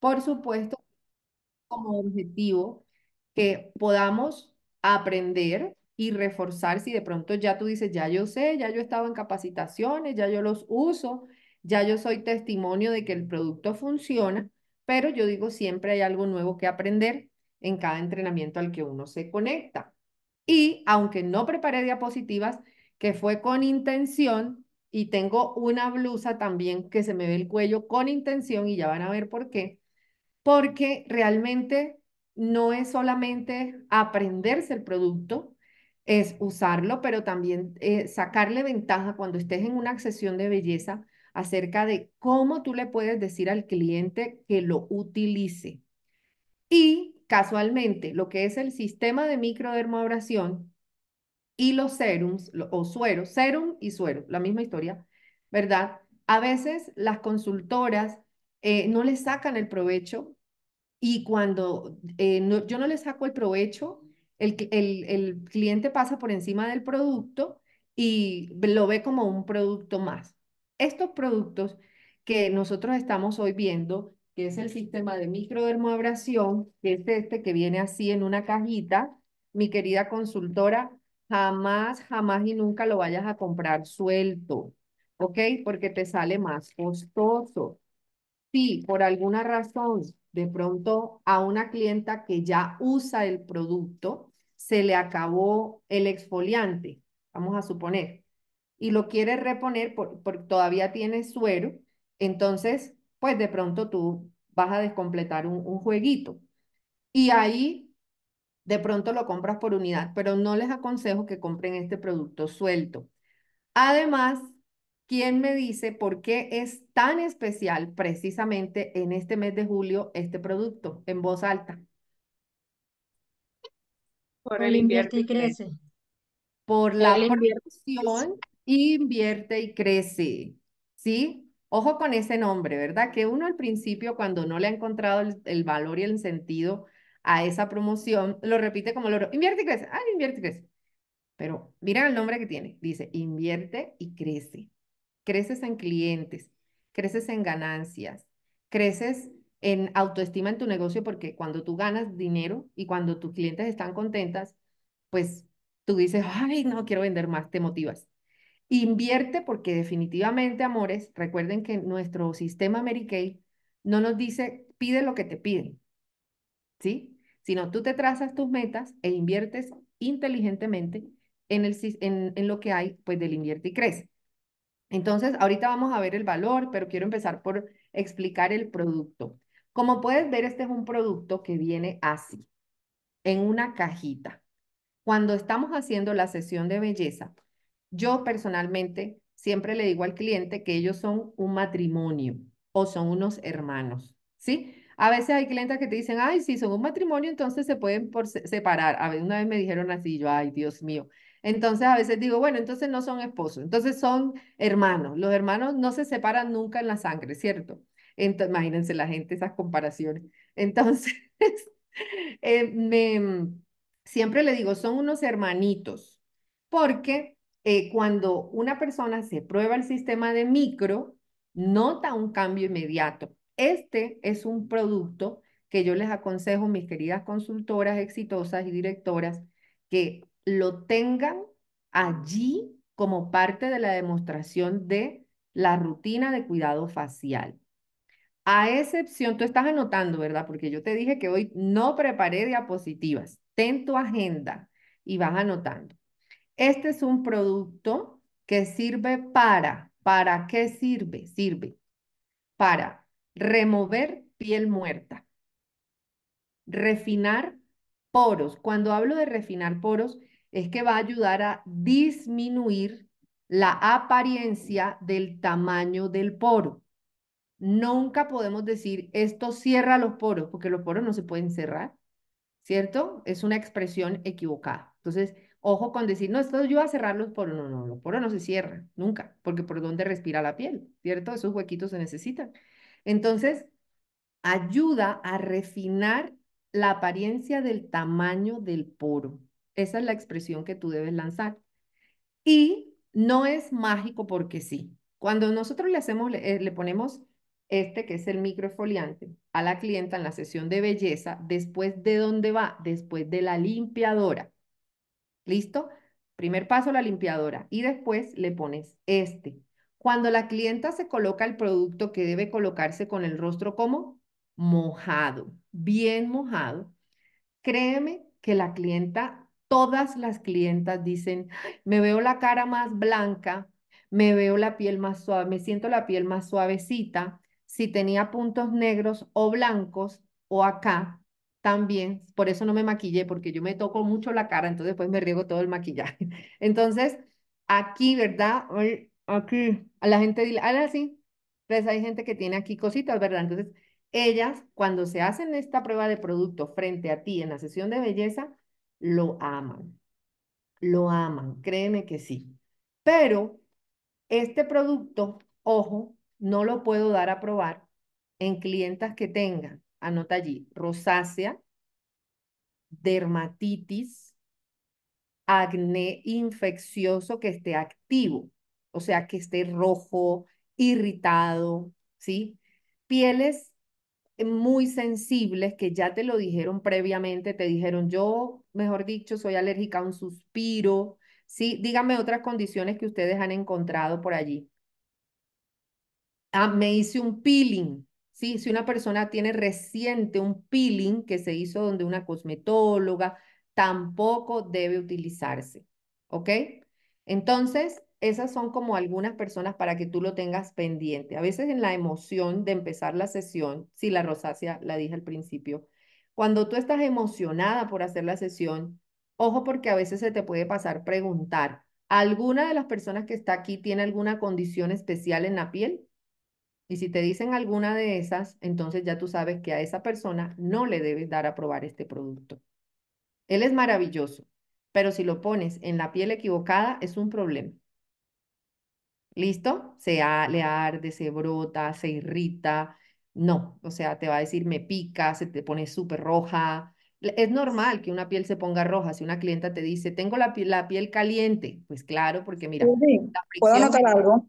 Por supuesto, como objetivo que podamos aprender y reforzar si de pronto ya tú dices, ya yo sé, ya yo he estado en capacitaciones, ya yo los uso, ya yo soy testimonio de que el producto funciona, pero yo digo, siempre hay algo nuevo que aprender en cada entrenamiento al que uno se conecta. Y aunque no preparé diapositivas, que fue con intención, y tengo una blusa también que se me ve el cuello con intención, y ya van a ver por qué, porque realmente no es solamente aprenderse el producto, es usarlo, pero también eh, sacarle ventaja cuando estés en una sesión de belleza acerca de cómo tú le puedes decir al cliente que lo utilice. Y casualmente, lo que es el sistema de microdermabrasión y los serums o sueros, serum y suero, la misma historia, ¿verdad? A veces las consultoras eh, no le sacan el provecho y cuando eh, yo no le saco el provecho, el, el, el cliente pasa por encima del producto y lo ve como un producto más. Estos productos que nosotros estamos hoy viendo, que es el sistema de microdermoabrasión, que es este que viene así en una cajita, mi querida consultora, jamás, jamás y nunca lo vayas a comprar suelto, ¿ok? Porque te sale más costoso. Sí, por alguna razón de pronto a una clienta que ya usa el producto, se le acabó el exfoliante, vamos a suponer, y lo quiere reponer porque todavía tiene suero, entonces, pues de pronto tú vas a descompletar un jueguito. Y ahí de pronto lo compras por unidad, pero no les aconsejo que compren este producto suelto. Además, ¿Quién me dice por qué es tan especial precisamente en este mes de julio este producto en voz alta. Por el invierte y crece. Por la inversión invierte y crece. ¿Sí? Ojo con ese nombre, ¿verdad? Que uno al principio, cuando no le ha encontrado el, valor y el sentido a esa promoción, lo repite como loro, invierte y crece, ah, invierte y crece. Pero mira el nombre que tiene, dice, invierte y crece creces en clientes, creces en ganancias, creces en autoestima en tu negocio porque cuando tú ganas dinero y cuando tus clientes están contentas, pues tú dices, ay, no quiero vender más, te motivas. Invierte porque definitivamente, amores, recuerden que nuestro sistema Medicaid no nos dice, pide lo que te piden, ¿sí? Sino tú te trazas tus metas e inviertes inteligentemente en, el, en lo que hay, pues del invierte y crece. Entonces, ahorita vamos a ver el valor, pero quiero empezar por explicar el producto. Como puedes ver, este es un producto que viene así, en una cajita. Cuando estamos haciendo la sesión de belleza, yo personalmente siempre le digo al cliente que ellos son un matrimonio o son unos hermanos, ¿sí? A veces hay clientes que te dicen, ay, si son un matrimonio, entonces se pueden por separar. A ver, una vez me dijeron así, yo, ay, Dios mío, entonces a veces digo, bueno, entonces no son esposos, entonces son hermanos. Los hermanos no se separan nunca en la sangre, ¿cierto? Entonces, imagínense la gente esas comparaciones. Entonces, eh, siempre le digo, son unos hermanitos, porque eh, cuando una persona se prueba el sistema de micro, nota un cambio inmediato. Este es un producto que yo les aconsejo, mis queridas consultoras exitosas y directoras, que lo tengan allí como parte de la demostración de la rutina de cuidado facial. A excepción, tú estás anotando, ¿verdad? Porque yo te dije que hoy no preparé diapositivas. Ten tu agenda y vas anotando. Este es un producto que sirve para, ¿para qué sirve? Sirve para remover piel muerta, refinar poros. Cuando hablo de refinar poros, es que va a ayudar a disminuir la apariencia del tamaño del poro. Nunca podemos decir esto cierra los poros, porque los poros no se pueden cerrar, ¿cierto? Es una expresión equivocada. Entonces, ojo con decir, no, esto yo a cerrar los poros. No, no, los poros no se cierran nunca, porque por donde respira la piel, ¿cierto? Esos huequitos se necesitan. Entonces, ayuda a refinar la apariencia del tamaño del poro. Esa es la expresión que tú debes lanzar. Y no es mágico porque sí. Cuando nosotros le hacemos, eh, le, ponemos este que es el microfoliante a la clienta en la sesión de belleza, después de dónde va, después de la limpiadora. ¿Listo? Primer paso la limpiadora y después le pones este. Cuando la clienta se coloca el producto que debe colocarse con el rostro como mojado, bien mojado, créeme que la clienta todas las clientas dicen, me veo la cara más blanca, me veo la piel más suave, me siento la piel más suavecita. Si tenía puntos negros o blancos o acá, también, por eso no me maquillé, porque yo me toco mucho la cara, entonces después me riego todo el maquillaje. Entonces, aquí, ¿verdad? Aquí, a la gente dile, ahora sí, pues hay gente que tiene aquí cositas, ¿verdad? Entonces, ellas, cuando se hacen esta prueba de producto frente a ti en la sesión de belleza, lo aman. Lo aman, créeme que sí. Pero este producto, ojo, no lo puedo dar a probar en clientas que tengan, anota allí, rosácea, dermatitis, acné infeccioso que esté activo, o sea, que esté rojo, irritado, ¿sí? Pieles eh, muy sensibles que ya te lo dijeron previamente, te dijeron yo mejor dicho, soy alérgica a un suspiro, ¿sí? Díganme otras condiciones que ustedes han encontrado por allí. Ah, me hice un peeling, ¿sí? Si una persona tiene reciente un peeling que se hizo donde una cosmetóloga, tampoco debe utilizarse, ¿ok? Entonces, esas son como algunas personas para que tú lo tengas pendiente. A veces en la emoción de empezar la sesión, si la rosácea, la dije al principio, cuando tú estás emocionada por hacer la sesión, ojo porque a veces se te puede pasar preguntar, ¿alguna de las personas que está aquí tiene alguna condición especial en la piel? Y si te dicen alguna de esas, entonces ya tú sabes que a esa persona no le debes dar a probar este producto. Él es maravilloso, pero si lo pones en la piel equivocada, es un problema. ¿Listo? Se le arde, se brota, se irrita, no, o sea, te va a decir me pica, se te pone súper roja. Es normal que una piel se ponga roja. Si una clienta te dice, tengo la, piel, la piel caliente, pues claro, porque mira, sí, ¿puedo anotar algo?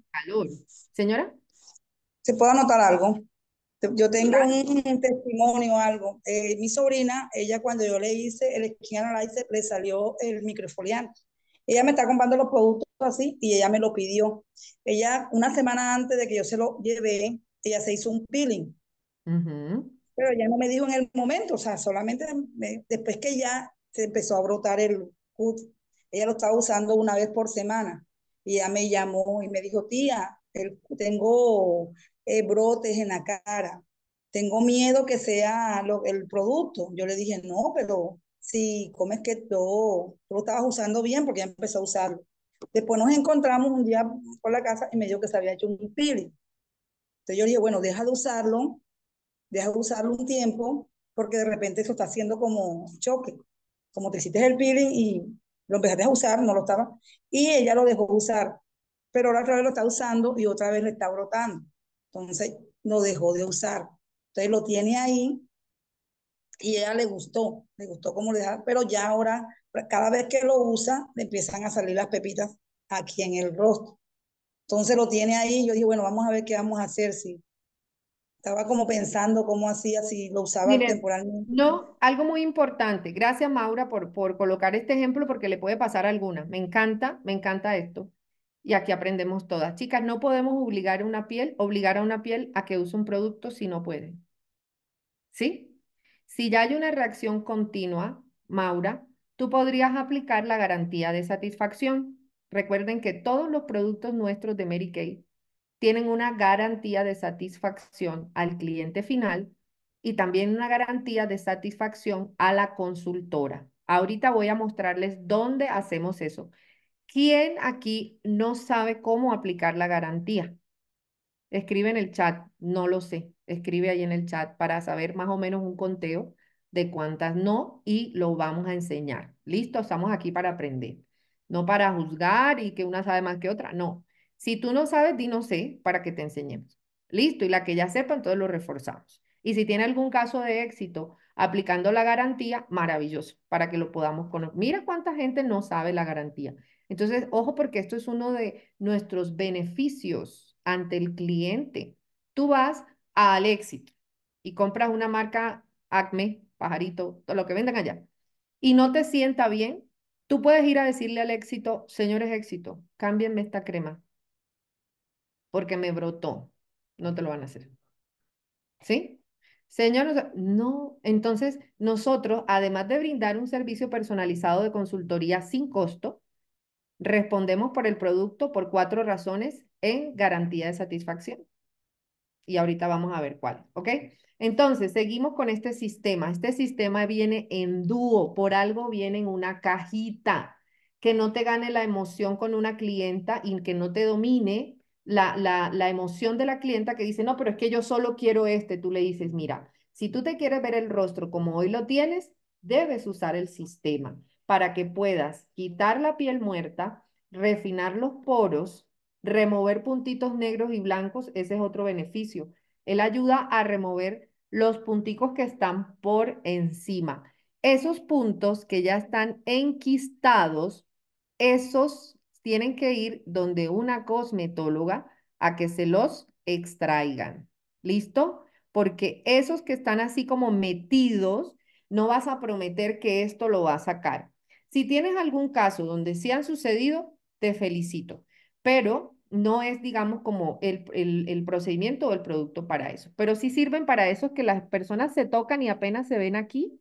Señora. ¿Se puede anotar algo? Yo tengo un, testimonio, algo. Eh, mi sobrina, ella cuando yo le hice el skin analyzer, le salió el microfoliante. Ella me está comprando los productos así y ella me lo pidió. Ella, una semana antes de que yo se lo llevé, ella se hizo un peeling. Pero ella no me dijo en el momento, o sea, solamente después que ya se empezó a brotar el CUT, ella lo estaba usando una vez por semana. Y ella me llamó y me dijo, tía, el, tengo eh, brotes en la cara, tengo miedo que sea el producto. Yo le dije, no, pero si comes que tú lo estabas usando bien porque ya empezó a usarlo. Después nos encontramos un día por la casa y me dijo que se había hecho un peeling. Entonces yo le dije, bueno, deja de usarlo deja de usarlo un tiempo, porque de repente eso está haciendo como choque. Como te hiciste el peeling y lo empezaste a usar, no lo estaba, y ella lo dejó usar, pero ahora otra vez lo está usando y otra vez le está brotando. Entonces lo dejó de usar. Entonces lo tiene ahí y ella le gustó, le gustó cómo le pero ya ahora, cada vez que lo usa, le empiezan a salir las pepitas aquí en el rostro. Entonces lo tiene ahí, yo dije, bueno, vamos a ver qué vamos a hacer, si estaba como pensando cómo hacía, si lo usaba temporalmente. No, algo muy importante. Gracias, Maura, por, por colocar este ejemplo porque le puede pasar alguna. Me encanta, me encanta esto. Y aquí aprendemos todas. Chicas, no podemos obligar a una piel, obligar a una piel a que use un producto si no puede. ¿Sí? Si ya hay una reacción continua, Maura, tú podrías aplicar la garantía de satisfacción. Recuerden que todos los productos nuestros de Mary Kay tienen una garantía de satisfacción al cliente final y también una garantía de satisfacción a la consultora. Ahorita voy a mostrarles dónde hacemos eso. ¿Quién aquí no sabe cómo aplicar la garantía? Escribe en el chat, no lo sé. Escribe ahí en el chat para saber más o menos un conteo de cuántas no y lo vamos a enseñar. Listo, estamos aquí para aprender. No para juzgar y que una sabe más que otra, no. Si tú no sabes, di no sé para que te enseñemos. Listo, y la que ya sepa, entonces lo reforzamos. Y si tiene algún caso de éxito aplicando la garantía, maravilloso, para que lo podamos conocer. Mira cuánta gente no sabe la garantía. Entonces, ojo porque esto es uno de nuestros beneficios ante el cliente. Tú vas al éxito y compras una marca Acme, Pajarito, todo lo que vendan allá, y no te sienta bien, tú puedes ir a decirle al éxito, señores éxito, cámbienme esta crema, porque me brotó. No te lo van a hacer. ¿Sí? Señor, no. Entonces, nosotros, además de brindar un servicio personalizado de consultoría sin costo, respondemos por el producto por cuatro razones en garantía de satisfacción. Y ahorita vamos a ver cuál, ¿ok? Entonces, seguimos con este sistema. Este sistema viene en dúo, por algo viene en una cajita. Que no te gane la emoción con una clienta y que no te domine, la, la, la emoción de la clienta que dice, no, pero es que yo solo quiero este. Tú le dices, mira, si tú te quieres ver el rostro como hoy lo tienes, debes usar el sistema para que puedas quitar la piel muerta, refinar los poros, remover puntitos negros y blancos, ese es otro beneficio. Él ayuda a remover los puntitos que están por encima. Esos puntos que ya están enquistados, esos tienen que ir donde una cosmetóloga a que se los extraigan. ¿Listo? Porque esos que están así como metidos, no vas a prometer que esto lo va a sacar. Si tienes algún caso donde sí han sucedido, te felicito, pero no es, digamos, como el, procedimiento o el producto para eso. Pero sí sirven para eso que las personas se tocan y apenas se ven aquí.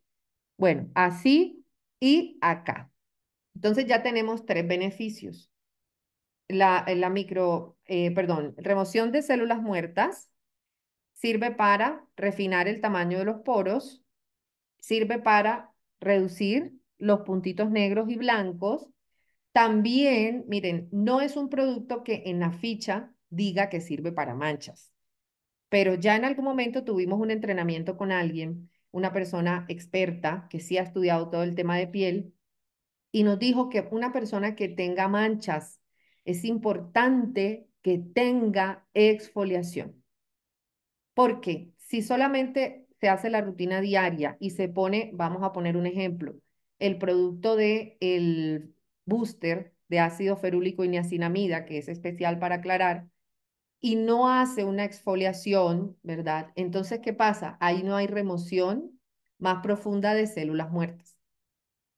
Bueno, así y acá. Entonces ya tenemos tres beneficios. La, eh, micro, eh, perdón, remoción de células muertas sirve para refinar el tamaño de los poros, sirve para reducir los puntitos negros y blancos. También, miren, no es un producto que en la ficha diga que sirve para manchas, pero ya en algún momento tuvimos un entrenamiento con alguien, una persona experta que sí ha estudiado todo el tema de piel, y nos dijo que una persona que tenga manchas es importante que tenga exfoliación. Porque si solamente se hace la rutina diaria y se pone, vamos a poner un ejemplo, el producto de el booster de ácido ferúlico y niacinamida, que es especial para aclarar, y no hace una exfoliación, ¿verdad? Entonces, ¿qué pasa? Ahí no hay remoción más profunda de células muertas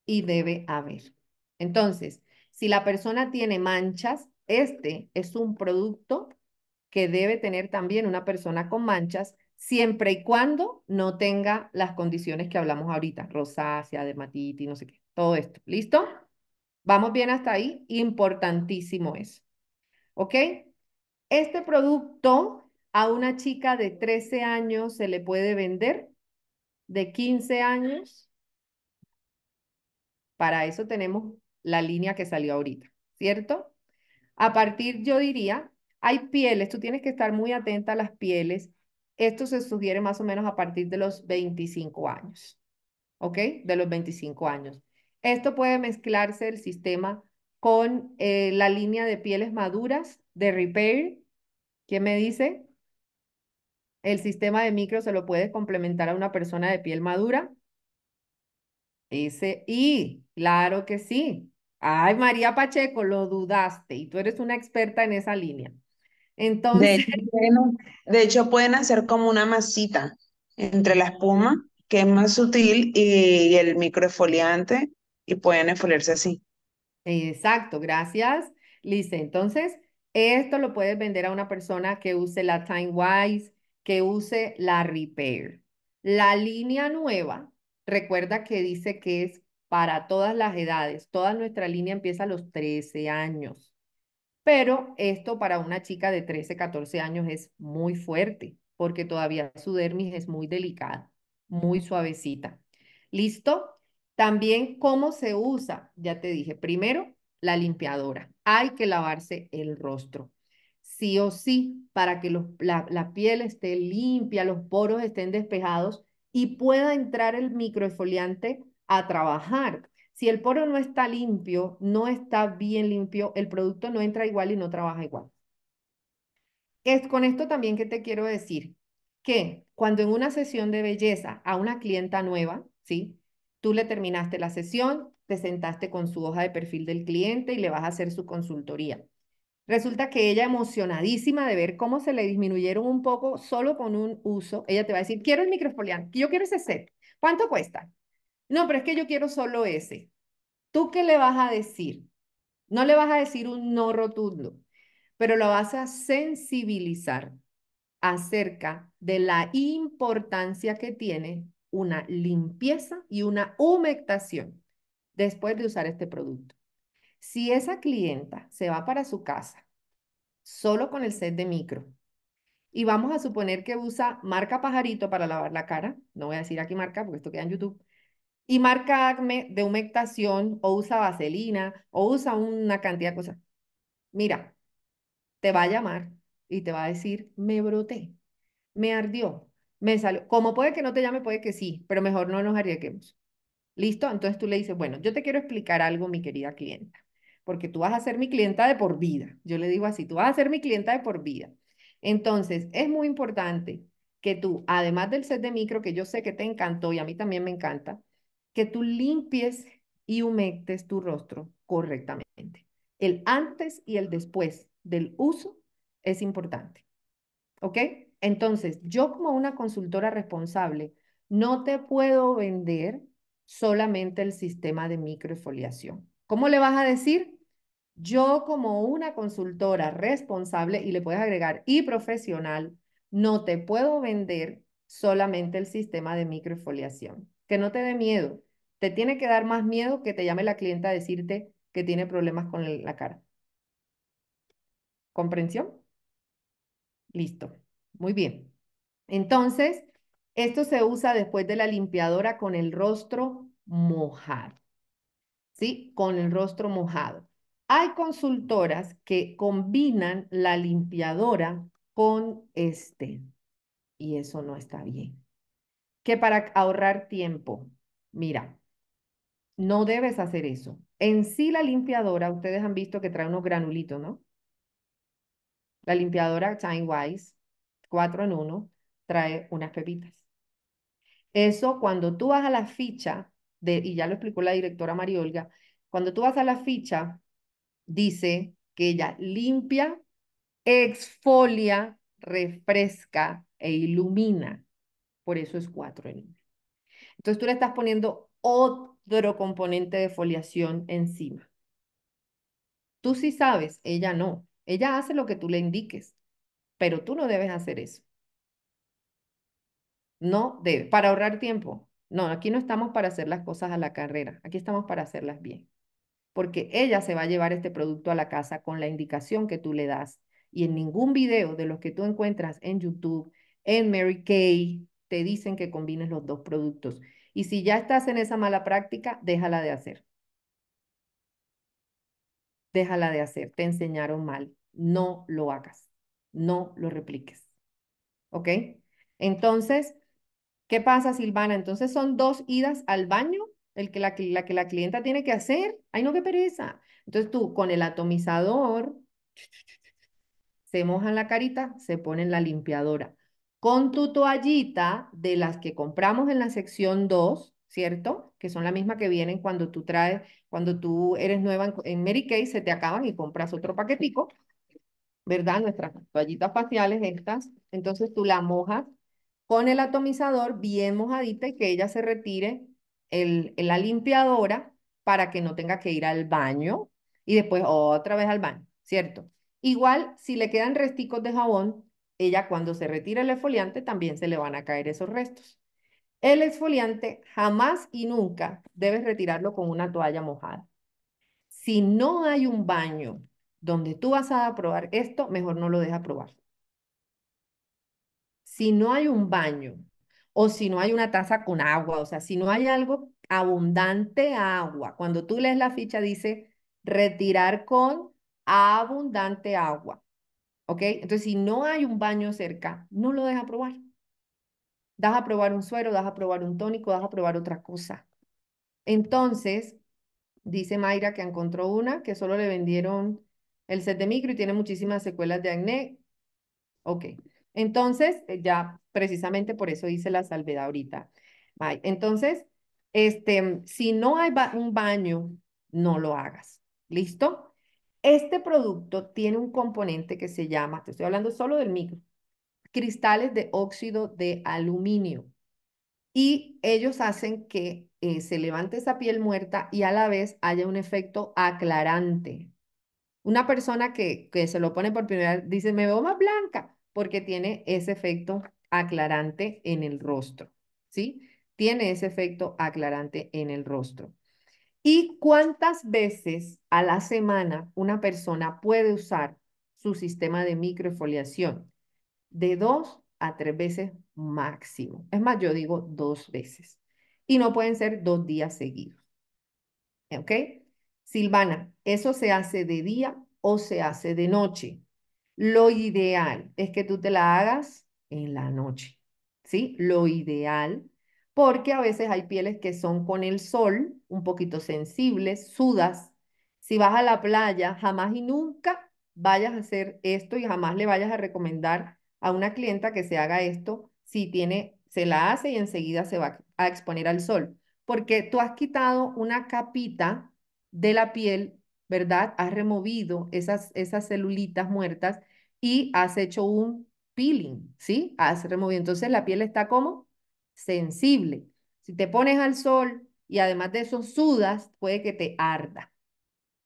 y debe haber. Entonces, si la persona tiene manchas, este es un producto que debe tener también una persona con manchas, siempre y cuando no tenga las condiciones que hablamos ahorita, rosácea, dermatitis, no sé qué, todo esto. ¿Listo? Vamos bien hasta ahí. Importantísimo eso. ¿Ok? Este producto a una chica de 13 años se le puede vender, de 15 años para eso tenemos la línea que salió ahorita, ¿cierto? A partir, yo diría, hay pieles, tú tienes que estar muy atenta a las pieles. Esto se sugiere más o menos a partir de los 25 años, ¿ok? De los 25 años. Esto puede mezclarse el sistema con eh, la línea de pieles maduras de Repair. ¿Quién me dice? El sistema de micro se lo puede complementar a una persona de piel madura. Ese y claro que sí. Ay, María Pacheco, lo dudaste y tú eres una experta en esa línea. Entonces. De hecho, pueden hacer como una masita entre la espuma, que es más sutil, y el microefoliante, y pueden esfoliarse así. Exacto, gracias, Lice. Entonces, esto lo puedes vender a una persona que use la Time Wise, que use la Repair. La línea nueva Recuerda que dice que es para todas las edades. Toda nuestra línea empieza a los 13 años. Pero esto para una chica de 13, 14 años es muy fuerte porque todavía su dermis es muy delicada, muy suavecita. ¿Listo? También cómo se usa, ya te dije, primero la limpiadora. Hay que lavarse el rostro, sí o sí, para que la, la piel esté limpia, los poros estén despejados y pueda entrar el microefoliante a trabajar. Si el poro no está limpio, no está bien limpio, el producto no entra igual y no trabaja igual. Es con esto también que te quiero decir que cuando en una sesión de belleza a una clienta nueva, ¿sí? Tú le terminaste la sesión, te sentaste con su hoja de perfil del cliente y le vas a hacer su consultoría. Resulta que ella emocionadísima de ver cómo se le disminuyeron un poco solo con un uso. Ella te va a decir, quiero el microfoliante, yo quiero ese set. ¿Cuánto cuesta? No, pero es que yo quiero solo ese. ¿Tú qué le vas a decir? No le vas a decir un no rotundo, pero lo vas a sensibilizar acerca de la importancia que tiene una limpieza y una humectación después de usar este producto. Si esa clienta se va para su casa solo con el set de micro y vamos a suponer que usa marca pajarito para lavar la cara, no voy a decir aquí marca porque esto queda en YouTube, y marca acme de humectación o usa vaselina o usa una cantidad de cosas. Mira, te va a llamar y te va a decir, me broté, me ardió, me salió. Como puede que no te llame, puede que sí, pero mejor no nos arriesguemos. ¿Listo? Entonces tú le dices, bueno, yo te quiero explicar algo, mi querida clienta porque tú vas a ser mi clienta de por vida. Yo le digo así, tú vas a ser mi clienta de por vida. Entonces, es muy importante que tú, además del set de micro, que yo sé que te encantó y a mí también me encanta, que tú limpies y humectes tu rostro correctamente. El antes y el después del uso es importante. ¿Ok? Entonces, yo como una consultora responsable, no te puedo vender solamente el sistema de microfoliación. ¿Cómo le vas a decir? Yo como una consultora responsable, y le puedes agregar, y profesional, no te puedo vender solamente el sistema de microfoliación Que no te dé miedo. Te tiene que dar más miedo que te llame la clienta a decirte que tiene problemas con la cara. ¿Comprensión? Listo. Muy bien. Entonces, esto se usa después de la limpiadora con el rostro mojado. ¿Sí? Con el rostro mojado. Hay consultoras que combinan la limpiadora con este y eso no está bien. Que para ahorrar tiempo, mira, no debes hacer eso. En sí la limpiadora, ustedes han visto que trae unos granulitos, ¿no? La limpiadora Time Wise 4 en 1 trae unas pepitas. Eso cuando tú vas a la ficha, de, y ya lo explicó la directora Mariolga, cuando tú vas a la ficha dice que ella limpia, exfolia, refresca e ilumina. Por eso es cuatro en uno. Entonces tú le estás poniendo otro componente de foliación encima. Tú sí sabes, ella no. Ella hace lo que tú le indiques, pero tú no debes hacer eso. No debes, para ahorrar tiempo. No, aquí no estamos para hacer las cosas a la carrera, aquí estamos para hacerlas bien porque ella se va a llevar este producto a la casa con la indicación que tú le das. Y en ningún video de los que tú encuentras en YouTube, en Mary Kay, te dicen que combines los dos productos. Y si ya estás en esa mala práctica, déjala de hacer. Déjala de hacer. Te enseñaron mal. No lo hagas. No lo repliques. ¿Ok? Entonces, ¿qué pasa, Silvana? Entonces son dos idas al baño que la, que la clienta tiene que hacer. Ay, no, qué pereza. Entonces tú con el atomizador, se moja la carita, se pone la limpiadora. Con tu toallita de las que compramos en la sección 2, ¿cierto? Que son la misma que vienen cuando tú traes, cuando tú eres nueva en, en Mary Kay, se te acaban y compras otro paquetico, ¿verdad? Nuestras toallitas faciales estas. Entonces tú la mojas con el atomizador bien mojadita y que ella se retire el, la limpiadora para que no tenga que ir al baño y después otra vez al baño, ¿cierto? Igual, si le quedan resticos de jabón, ella cuando se retira el exfoliante también se le van a caer esos restos. El exfoliante jamás y nunca debes retirarlo con una toalla mojada. Si no hay un baño donde tú vas a probar esto, mejor no lo dejas probar. Si no hay un baño o si no hay una taza con agua, o sea, si no hay algo abundante agua. Cuando tú lees la ficha dice retirar con abundante agua. ¿Ok? Entonces, si no hay un baño cerca, no lo dejas probar. Das a probar un suero, das a probar un tónico, das a probar otra cosa. Entonces, dice Mayra que encontró una que solo le vendieron el set de micro y tiene muchísimas secuelas de acné. Ok. Entonces, eh, ya precisamente por eso dice la salvedad ahorita. Entonces, este, si no hay un baño, no lo hagas. ¿Listo? Este producto tiene un componente que se llama, te estoy hablando solo del micro, cristales de óxido de aluminio. Y ellos hacen que eh, se levante esa piel muerta y a la vez haya un efecto aclarante. Una persona que, que se lo pone por primera vez dice, me veo más blanca porque tiene ese efecto aclarante en el rostro, ¿sí? Tiene ese efecto aclarante en el rostro. ¿Y cuántas veces a la semana una persona puede usar su sistema de microfoliación De dos a tres veces máximo. Es más, yo digo dos veces. Y no pueden ser dos días seguidos. ¿Ok? Silvana, ¿eso se hace de día o se hace de noche? Lo ideal es que tú te la hagas en la noche, ¿sí? Lo ideal, porque a veces hay pieles que son con el sol un poquito sensibles, sudas. Si vas a la playa, jamás y nunca vayas a hacer esto y jamás le vayas a recomendar a una clienta que se haga esto si tiene se la hace y enseguida se va a exponer al sol, porque tú has quitado una capita de la piel, ¿verdad? Has removido esas esas celulitas muertas y has hecho un peeling, ¿sí? Has removido. Entonces la piel está como sensible. Si te pones al sol y además de eso sudas, puede que te arda.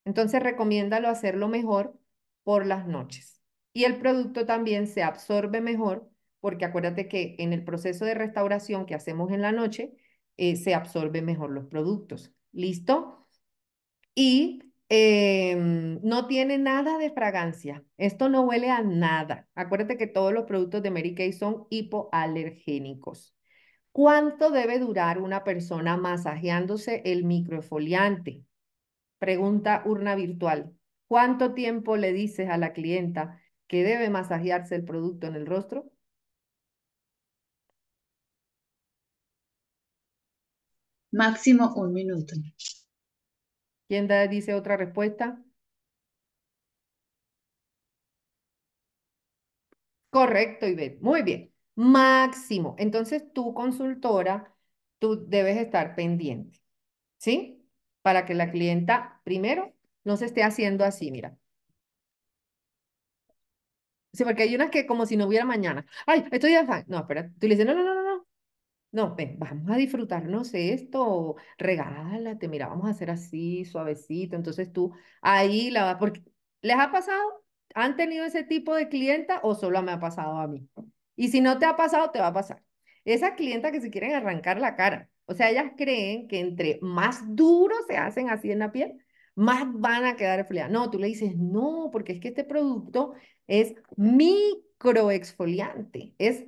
Entonces recomiéndalo hacerlo mejor por las noches. Y el producto también se absorbe mejor porque acuérdate que en el proceso de restauración que hacemos en la noche, eh, se absorben mejor los productos. ¿Listo? Y Em, no tiene nada de fragancia. Esto no huele a nada. Acuérdate que todos los productos de Mary Kay son hipoalergénicos. ¿Cuánto debe durar una persona masajeándose el microefoliante? Pregunta urna virtual. ¿Cuánto tiempo le dices a la clienta que debe masajearse el producto en el rostro? Máximo un minuto. ¿Quién dice otra respuesta? Correcto, Ivette. Muy bien. Máximo. Entonces, tu consultora, tú debes estar pendiente, ¿sí? Para que la clienta, primero, no se esté haciendo así, mira. Sí, porque hay unas que como si no hubiera mañana. Ay, estoy ya No, espera. Tú le dices, no, no, no, no, ven, vamos a disfrutarnos esto, regálate, mira, vamos a hacer así, suavecito. Entonces tú ahí la vas, porque ¿les ha pasado? ¿Han tenido ese tipo de clienta o solo me ha pasado a mí? Y si no te ha pasado, te va a pasar. Esa clienta que se quieren arrancar la cara. O sea, ellas creen que entre más duro se hacen así en la piel, más van a quedar exfoliadas. No, tú le dices, no, porque es que este producto es microexfoliante, es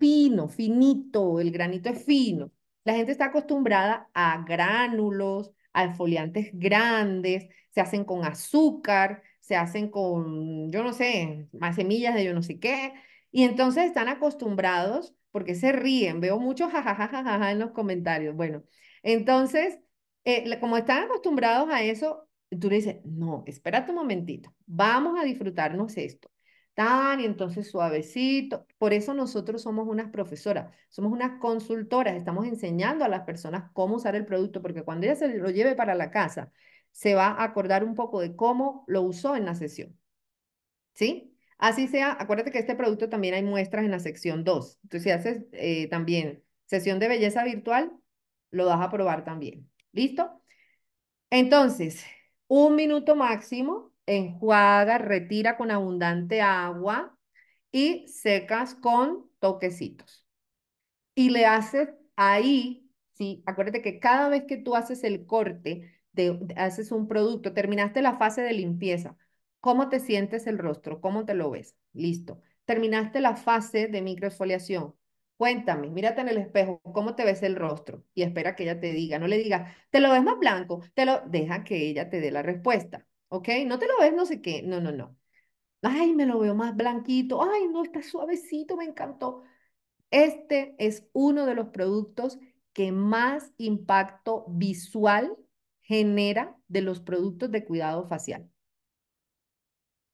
fino, finito, el granito es fino. La gente está acostumbrada a gránulos, a foliantes grandes, se hacen con azúcar, se hacen con, yo no sé, más semillas de yo no sé qué. Y entonces están acostumbrados, porque se ríen, veo muchos jajajajaja en los comentarios. Bueno, entonces, eh, como están acostumbrados a eso, tú le dices, no, espérate un momentito, vamos a disfrutarnos esto tan, y entonces suavecito. Por eso nosotros somos unas profesoras, somos unas consultoras, estamos enseñando a las personas cómo usar el producto, porque cuando ella se lo lleve para la casa, se va a acordar un poco de cómo lo usó en la sesión. ¿Sí? Así sea, acuérdate que este producto también hay muestras en la sección 2. Entonces, si haces eh, también sesión de belleza virtual, lo vas a probar también. ¿Listo? Entonces, un minuto máximo enjuaga, retira con abundante agua y secas con toquecitos. Y le haces ahí, sí, acuérdate que cada vez que tú haces el corte, haces un producto, terminaste la fase de limpieza, ¿cómo te sientes el rostro? ¿Cómo te lo ves? Listo. Terminaste la fase de microesfoliación, Cuéntame, mírate en el espejo, ¿cómo te ves el rostro? Y espera que ella te diga, no le digas, te lo ves más blanco, te lo deja que ella te dé la respuesta. ¿ok? No te lo ves no sé qué, no, no, no. Ay, me lo veo más blanquito, ay, no, está suavecito, me encantó. Este es uno de los productos que más impacto visual genera de los productos de cuidado facial.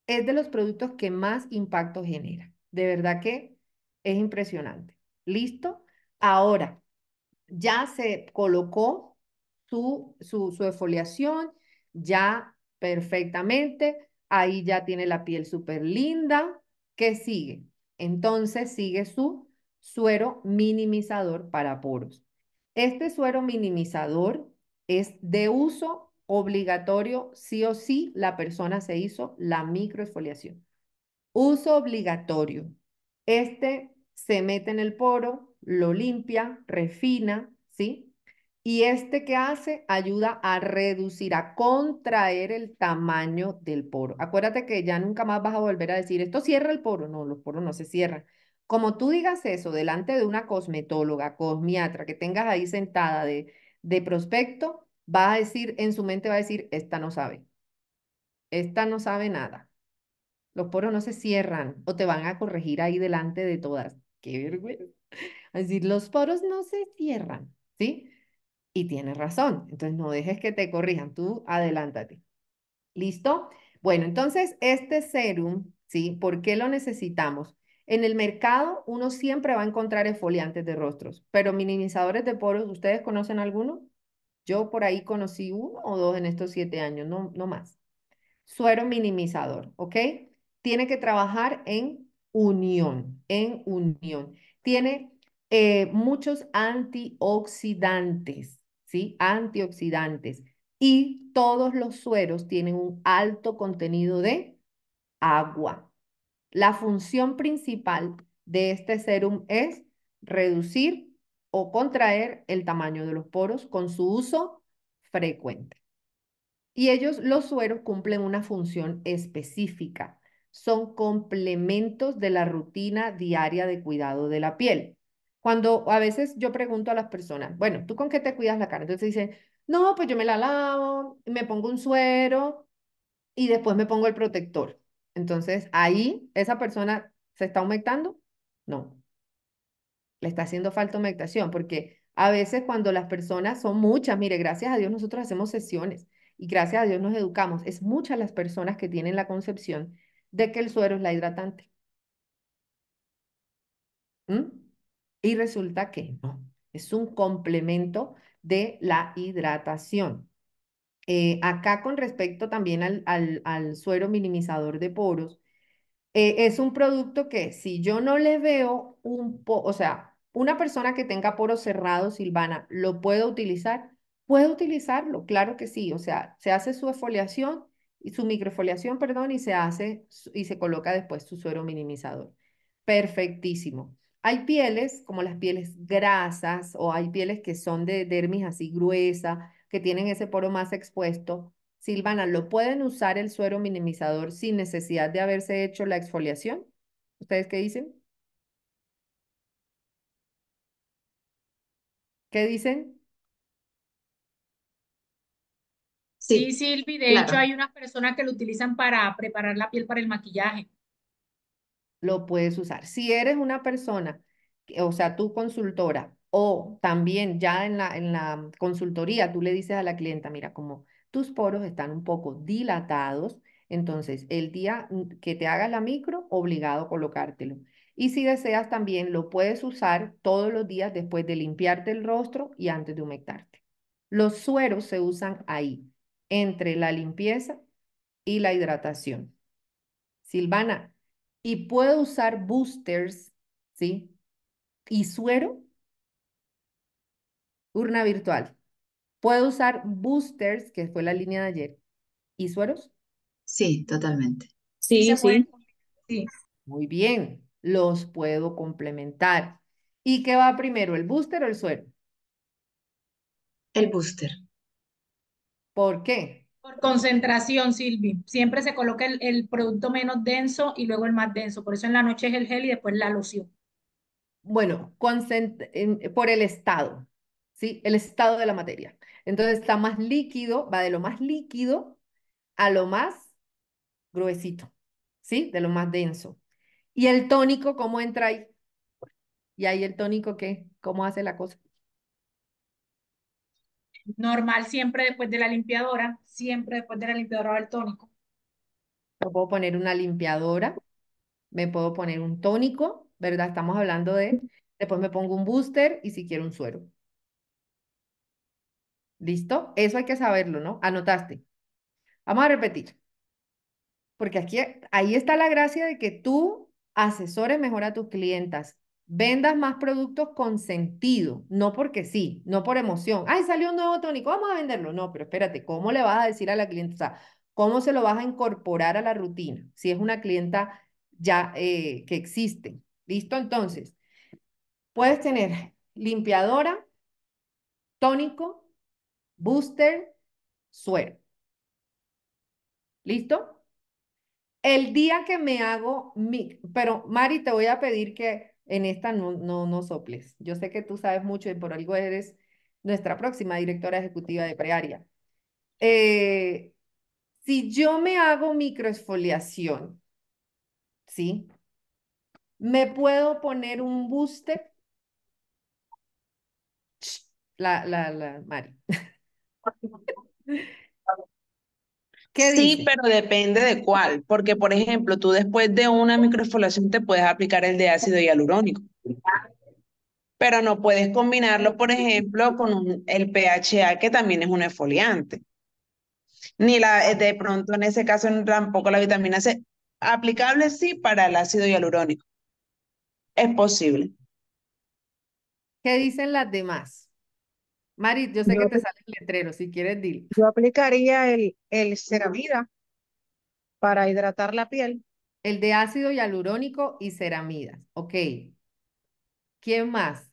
Es de los productos que más impacto genera. De verdad que es impresionante. ¿Listo? Ahora, ya se colocó su, su, su, ya perfectamente, ahí ya tiene la piel súper linda. ¿Qué sigue? Entonces sigue su suero minimizador para poros. Este suero minimizador es de uso obligatorio, sí o sí la persona se hizo la microesfoliación Uso obligatorio. Este se mete en el poro, lo limpia, refina, ¿sí? Y este que hace ayuda a reducir, a contraer el tamaño del poro. Acuérdate que ya nunca más vas a volver a decir, esto cierra el poro. No, los poros no se cierran. Como tú digas eso delante de una cosmetóloga, cosmiatra, que tengas ahí sentada de, prospecto, va a decir, en su mente va a decir, esta no sabe. Esta no sabe nada. Los poros no se cierran o te van a corregir ahí delante de todas. Qué vergüenza. Es decir, los poros no se cierran, ¿sí? y tienes razón. Entonces no dejes que te corrijan, tú adelántate. ¿Listo? Bueno, entonces este serum, ¿sí? ¿Por qué lo necesitamos? En el mercado uno siempre va a encontrar esfoliantes de rostros, pero minimizadores de poros, ¿ustedes conocen alguno? Yo por ahí conocí uno o dos en estos siete años, no, más. Suero minimizador, ¿ok? Tiene que trabajar en unión, en unión. Tiene eh, muchos antioxidantes, ¿sí? antioxidantes. Y todos los sueros tienen un alto contenido de agua. La función principal de este serum es reducir o contraer el tamaño de los poros con su uso frecuente. Y ellos, los sueros, cumplen una función específica. Son complementos de la rutina diaria de cuidado de la piel. Cuando a veces yo pregunto a las personas, bueno, ¿tú con qué te cuidas la cara? Entonces dicen, no, pues yo me la lavo, me pongo un suero y después me pongo el protector. Entonces, ahí esa persona se está humectando. No, le está haciendo falta humectación porque a veces cuando las personas son muchas, mire, gracias a Dios nosotros hacemos sesiones y gracias a Dios nos educamos. Es muchas las personas que tienen la concepción de que el suero es la hidratante. ¿Mm? Y resulta que no, es un complemento de la hidratación. Eh, acá con respecto también al, suero minimizador de poros, eh, es un producto que si yo no le veo un po, o sea, una persona que tenga poros cerrados, Silvana, ¿lo puedo utilizar? Puedo utilizarlo, claro que sí. O sea, se hace su exfoliación y su microfoliación perdón, y se hace y se coloca después su suero minimizador. Perfectísimo. Hay pieles como las pieles grasas o hay pieles que son de dermis así gruesa, que tienen ese poro más expuesto. Silvana, ¿lo pueden usar el suero minimizador sin necesidad de haberse hecho la exfoliación? ¿Ustedes qué dicen? ¿Qué dicen? Sí, Silvi, de hecho hay unas personas que lo utilizan para preparar la piel para el maquillaje lo puedes usar. Si eres una persona, o sea, tu consultora, o también ya en la, en la consultoría, tú le dices a la clienta, mira, como tus poros están un poco dilatados, entonces el día mm, que te haga la micro, obligado a colocártelo. Y si deseas también, lo puedes usar todos los días después de limpiarte el rostro y antes de humectarte. Los sueros se usan ahí, entre la limpieza y la hidratación. Silvana, y puedo usar boosters, ¿sí? Y suero, urna virtual. ¿Puedo usar boosters, que fue la línea de ayer, y sueros? Sí, totalmente. Sí, sí. sí. Muy bien, los puedo complementar. ¿Y qué va primero, el booster o el suero? El booster. ¿Por qué? Por concentración, Silvi. Siempre se coloca el, producto menos denso y luego el más denso. Por eso en la noche es el gel y después la loción. Bueno, por el estado, ¿sí? El estado de la materia. Entonces está más líquido, va de lo más líquido a lo más gruesito, ¿sí? De lo más denso. ¿Y el tónico cómo entra ahí? ¿Y ahí el tónico qué? ¿Cómo hace la cosa? Normal siempre después de la limpiadora, siempre después de la limpiadora del el tónico. Me puedo poner una limpiadora, me puedo poner un tónico, ¿verdad? Estamos hablando de, después me pongo un booster y si quiero un suero. ¿Listo? Eso hay que saberlo, ¿no? Anotaste. Vamos a repetir. Porque aquí, ahí está la gracia de que tú asesores mejor a tus clientas, vendas más productos con sentido, no porque sí, no por emoción. Ay, salió un nuevo tónico, vamos a venderlo. No, pero espérate, ¿cómo le vas a decir a la clienta? ¿cómo se lo vas a incorporar a la rutina? Si es una clienta ya eh, que existe. ¿Listo? Entonces, puedes tener limpiadora, tónico, booster, suero. ¿Listo? El día que me hago mi, pero Mari, te voy a pedir que en esta no, no, soples. Yo sé que tú sabes mucho y por algo eres nuestra próxima directora ejecutiva de Prearia. Eh, si yo me hago microesfoliación, ¿sí? ¿Me puedo poner un buste? La, la, la, Mari. sí, pero depende de cuál, porque por ejemplo, tú después de una microexfoliación te puedes aplicar el de ácido hialurónico, pero no puedes combinarlo, por ejemplo, con el PHA, que también es un efoliante. Ni la, eh, de pronto en ese caso tampoco la vitamina C. Aplicable sí para el ácido hialurónico. Es posible. ¿Qué dicen las demás? Mari, yo sé que te sale el letrero, si quieres, dile. Yo aplicaría el, el ceramida para hidratar la piel. El de ácido hialurónico y ceramidas. Ok. ¿Quién más?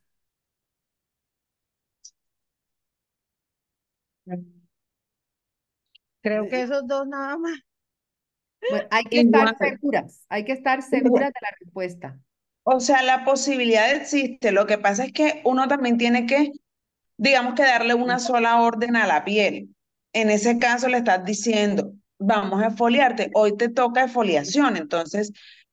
Creo que esos dos nada más. hay que estar seguras, hay que estar seguras de la respuesta. O sea, la posibilidad existe. Lo que pasa es que uno también tiene que digamos que darle una sola orden a la piel. En ese caso le estás diciendo, vamos a foliarte, hoy te toca foliación, entonces,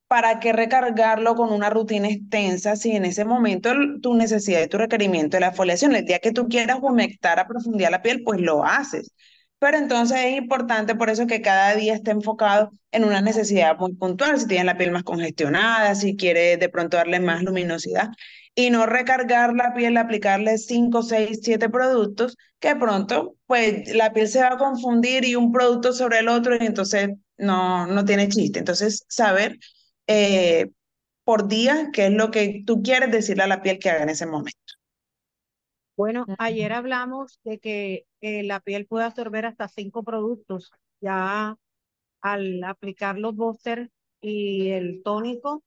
¿para qué recargarlo con una rutina extensa si en ese momento tu necesidad y tu requerimiento de la foliación? el día que tú quieras humectar a profundidad la piel, pues lo haces? Pero entonces es importante por eso que cada día esté enfocado en una necesidad muy puntual, si tienes la piel más congestionada, si quieres de pronto darle más luminosidad y no recargar la piel, aplicarle 5, 6, 7 productos, que pronto pues la piel se va a confundir y un producto sobre el otro y entonces no, no tiene chiste. Entonces, saber eh, por día qué es lo que tú quieres decirle a la piel que haga en ese momento. Bueno, ayer hablamos de que eh, la piel puede absorber hasta cinco productos. Ya al aplicar los boosters y el tónico,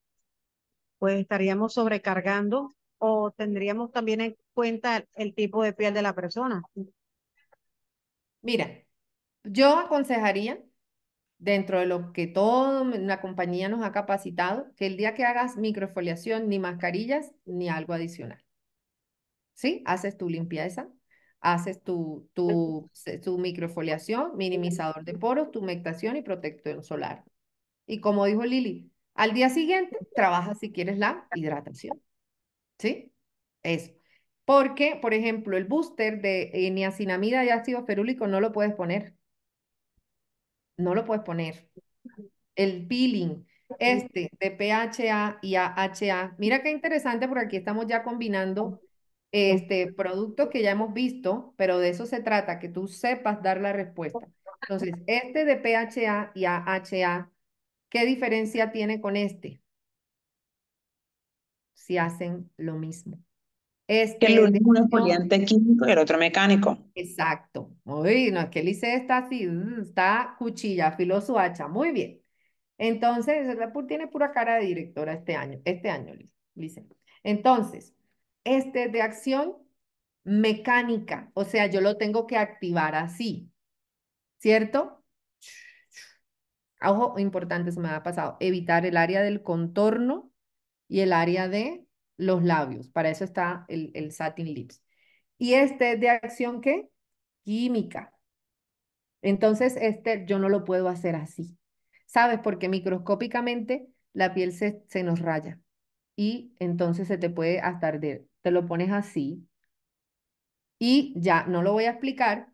pues estaríamos sobrecargando o tendríamos también en cuenta el tipo de piel de la persona. Mira, yo aconsejaría, dentro de lo que toda la compañía nos ha capacitado, que el día que hagas microfoliación ni mascarillas, ni algo adicional. ¿Sí? Haces tu limpieza, haces tu, tu, tu microfoliación minimizador de poros, tu humectación y protector solar. Y como dijo Lili, al día siguiente, trabaja si quieres la hidratación. ¿Sí? Eso. Porque, por ejemplo, el booster de eh, niacinamida y ácido ferúlico no lo puedes poner. No lo puedes poner. El peeling, este de PHA y AHA. Mira qué interesante, porque aquí estamos ya combinando este, productos que ya hemos visto, pero de eso se trata, que tú sepas dar la respuesta. Entonces, este de PHA y AHA ¿Qué diferencia tiene con este? Si hacen lo mismo. Este el es un químico y el otro mecánico. Exacto. Uy, no es que el está así, mm, está cuchilla, su hacha. Muy bien. Entonces, tiene pura cara de directora este año, este año, Lice. Entonces, este es de acción mecánica, o sea, yo lo tengo que activar así, ¿cierto? Ah, ojo, importante, se me ha pasado, evitar el área del contorno y el área de los labios. Para eso está el, satin lips. Y este es de acción, ¿qué? Química. Entonces, este yo no lo puedo hacer así. ¿Sabes? Porque microscópicamente la piel se, se nos raya y entonces se te puede hasta arder. Te lo pones así y ya no lo voy a explicar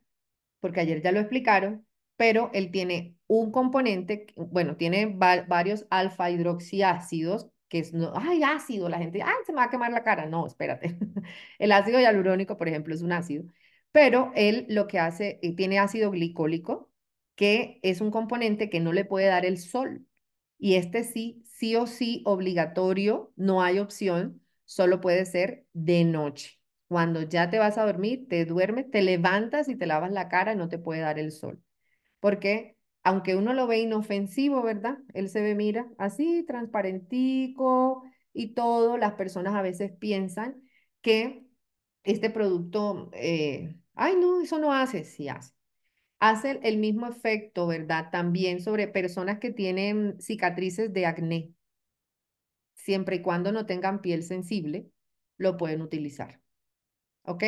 porque ayer ya lo explicaron, pero él tiene un componente, bueno, tiene varios alfa hidroxiácidos, que es, no, ay, ácido, la gente, ay, se me va a quemar la cara. No, espérate. El ácido hialurónico, por ejemplo, es un ácido, pero él lo que hace, eh, tiene ácido glicólico, que es un componente que no le puede dar el sol. Y este sí, sí o sí, obligatorio, no hay opción, solo puede ser de noche. Cuando ya te vas a dormir, te duermes, te levantas y te lavas la cara, no te puede dar el sol. ¿Por qué? aunque uno lo ve inofensivo, ¿verdad? Él se ve, mira, así, transparentico y todo, las personas a veces piensan que este producto, eh, ay, no, eso no hace, sí hace. Hace el mismo efecto, ¿verdad? También sobre personas que tienen cicatrices de acné. Siempre y cuando no tengan piel sensible, lo pueden utilizar. ¿Ok?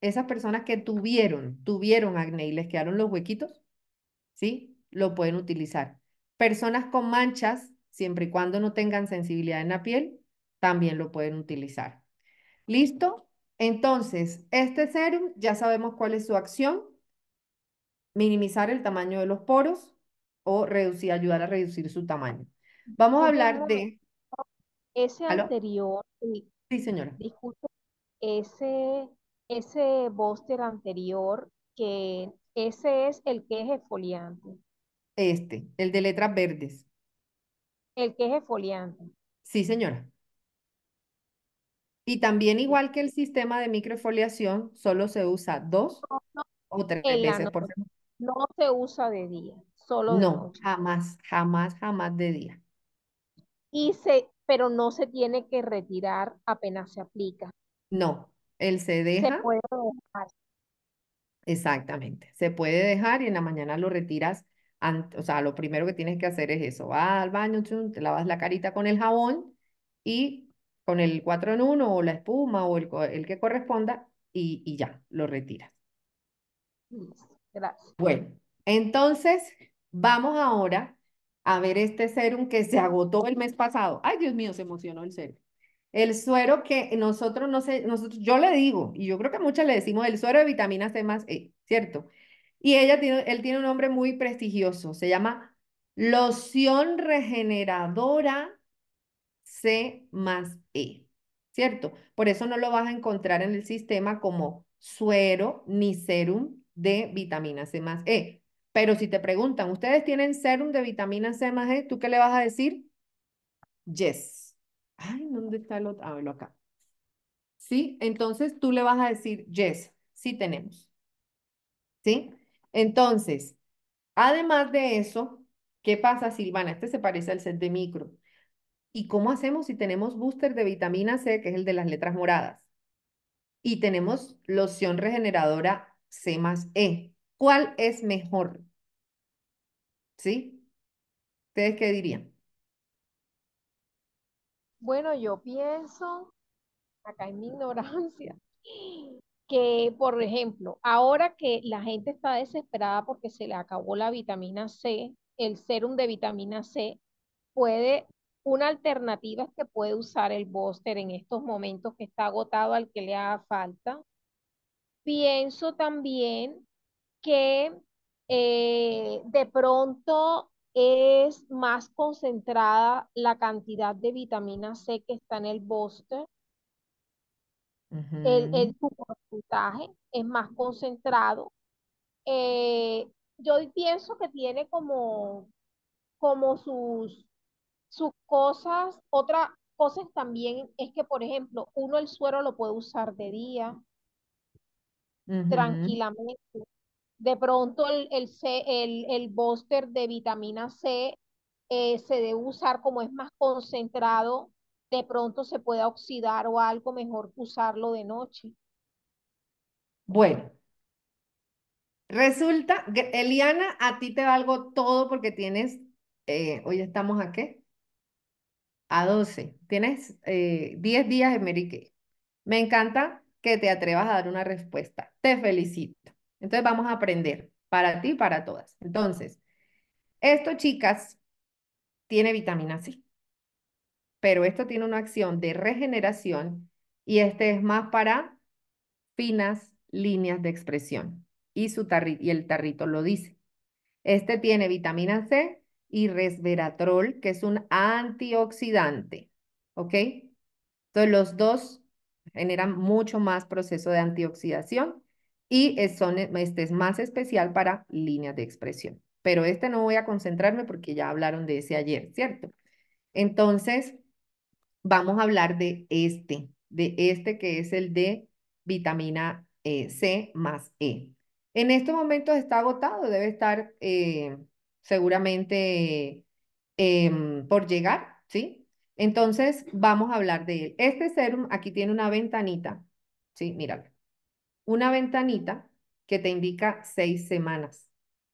Esas personas que tuvieron, tuvieron acné y les quedaron los huequitos, ¿sí? lo pueden utilizar. Personas con manchas, siempre y cuando no tengan sensibilidad en la piel, también lo pueden utilizar. ¿Listo? Entonces, este serum ya sabemos cuál es su acción. Minimizar el tamaño de los poros o reducir, ayudar a reducir su tamaño. Vamos a hablar de... Ese anterior... Sí, señora. Disculpe, ese, ese bóster anterior, que ese es el que es exfoliante. Este, el de letras verdes. El que es efoliante. Sí, señora. Y también igual que el sistema de microfoliación solo se usa dos o tres veces por semana. No se usa de día, solo No, jamás, jamás, jamás de día. Y se, pero no se tiene que retirar apenas se aplica. No, él se deja. Se puede dejar. Exactamente, se puede dejar y en la mañana lo retiras o sea, lo primero que tienes que hacer es eso, vas al baño, te lavas la carita con el jabón y con el 4 en 1 o la espuma o el, que corresponda y, y ya, lo retiras. Mm, bueno, entonces vamos ahora a ver este serum que se agotó el mes pasado. Ay, Dios mío, se emocionó el serum. El suero que nosotros no sé, nosotros, yo le digo, y yo creo que muchas le decimos el suero de vitamina C más E, ¿cierto? Y ella tiene, él tiene un nombre muy prestigioso, se llama loción regeneradora C más E, ¿cierto? Por eso no lo vas a encontrar en el sistema como suero ni serum de vitamina C más E. Pero si te preguntan, ¿ustedes tienen serum de vitamina C más E? ¿Tú qué le vas a decir? Yes. Ay, ¿dónde está el otro? Ah, acá. Sí, entonces tú le vas a decir yes, sí tenemos. ¿Sí? Entonces, además de eso, ¿qué pasa, Silvana? Este se parece al set de micro. ¿Y cómo hacemos si tenemos booster de vitamina C, que es el de las letras moradas? Y tenemos loción regeneradora C más E. ¿Cuál es mejor? ¿Sí? ¿Ustedes qué dirían? Bueno, yo pienso, acá en mi ignorancia, que, por ejemplo, ahora que la gente está desesperada porque se le acabó la vitamina C, el serum de vitamina C, puede, una alternativa es que puede usar el booster en estos momentos que está agotado al que le haga falta. Pienso también que eh, de pronto es más concentrada la cantidad de vitamina C que está en el booster el, el, es más concentrado. Eh, yo pienso que tiene como, como sus, sus cosas, otras cosas también es que, por ejemplo, uno el suero lo puede usar de día, tranquilamente. De pronto el, C, el, el de vitamina C eh, se debe usar como es más concentrado de pronto se pueda oxidar o algo mejor usarlo de noche. Bueno, resulta, Eliana, a ti te valgo todo porque tienes, eh, hoy estamos a qué? A 12, tienes 10 eh, días en Merique. Me encanta que te atrevas a dar una respuesta. Te felicito. Entonces vamos a aprender para ti y para todas. Entonces, esto, chicas, tiene vitamina C pero esto tiene una acción de regeneración y este es más para finas líneas de expresión. Y, y el tarrito lo dice. Este tiene vitamina C y resveratrol, que es un antioxidante. ¿Ok? Entonces los dos generan mucho más proceso de antioxidación y este es más especial para líneas de expresión. Pero este no voy a concentrarme porque ya hablaron de ese ayer, ¿cierto? Entonces, vamos a hablar de este, de este que es el de vitamina eh, C más E. En estos momentos está agotado, debe estar eh, seguramente em, por llegar, ¿sí? Entonces vamos a hablar de él. Este serum aquí tiene una ventanita, ¿sí? Míralo. Una ventanita que te indica seis semanas.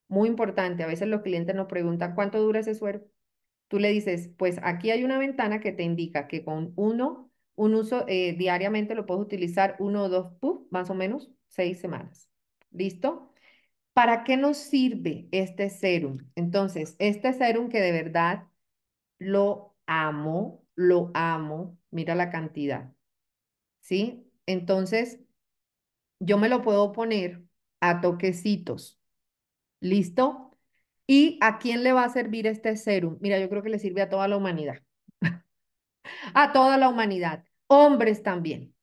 Muy importante, a veces los clientes nos preguntan cuánto dura ese suero. Tú le dices, pues aquí hay una ventana que te indica que con uno, un uso eh, diariamente lo puedes utilizar uno o dos, más o menos seis semanas. ¿Listo? ¿Para qué nos sirve este serum? Entonces, este serum que de verdad lo amo, lo amo, mira la cantidad. ¿Sí? Entonces, yo me lo puedo poner a toquecitos. ¿Listo? ¿Y a quién le va a servir este serum? Mira, yo creo que le sirve a toda la humanidad. a toda la humanidad. Hombres también.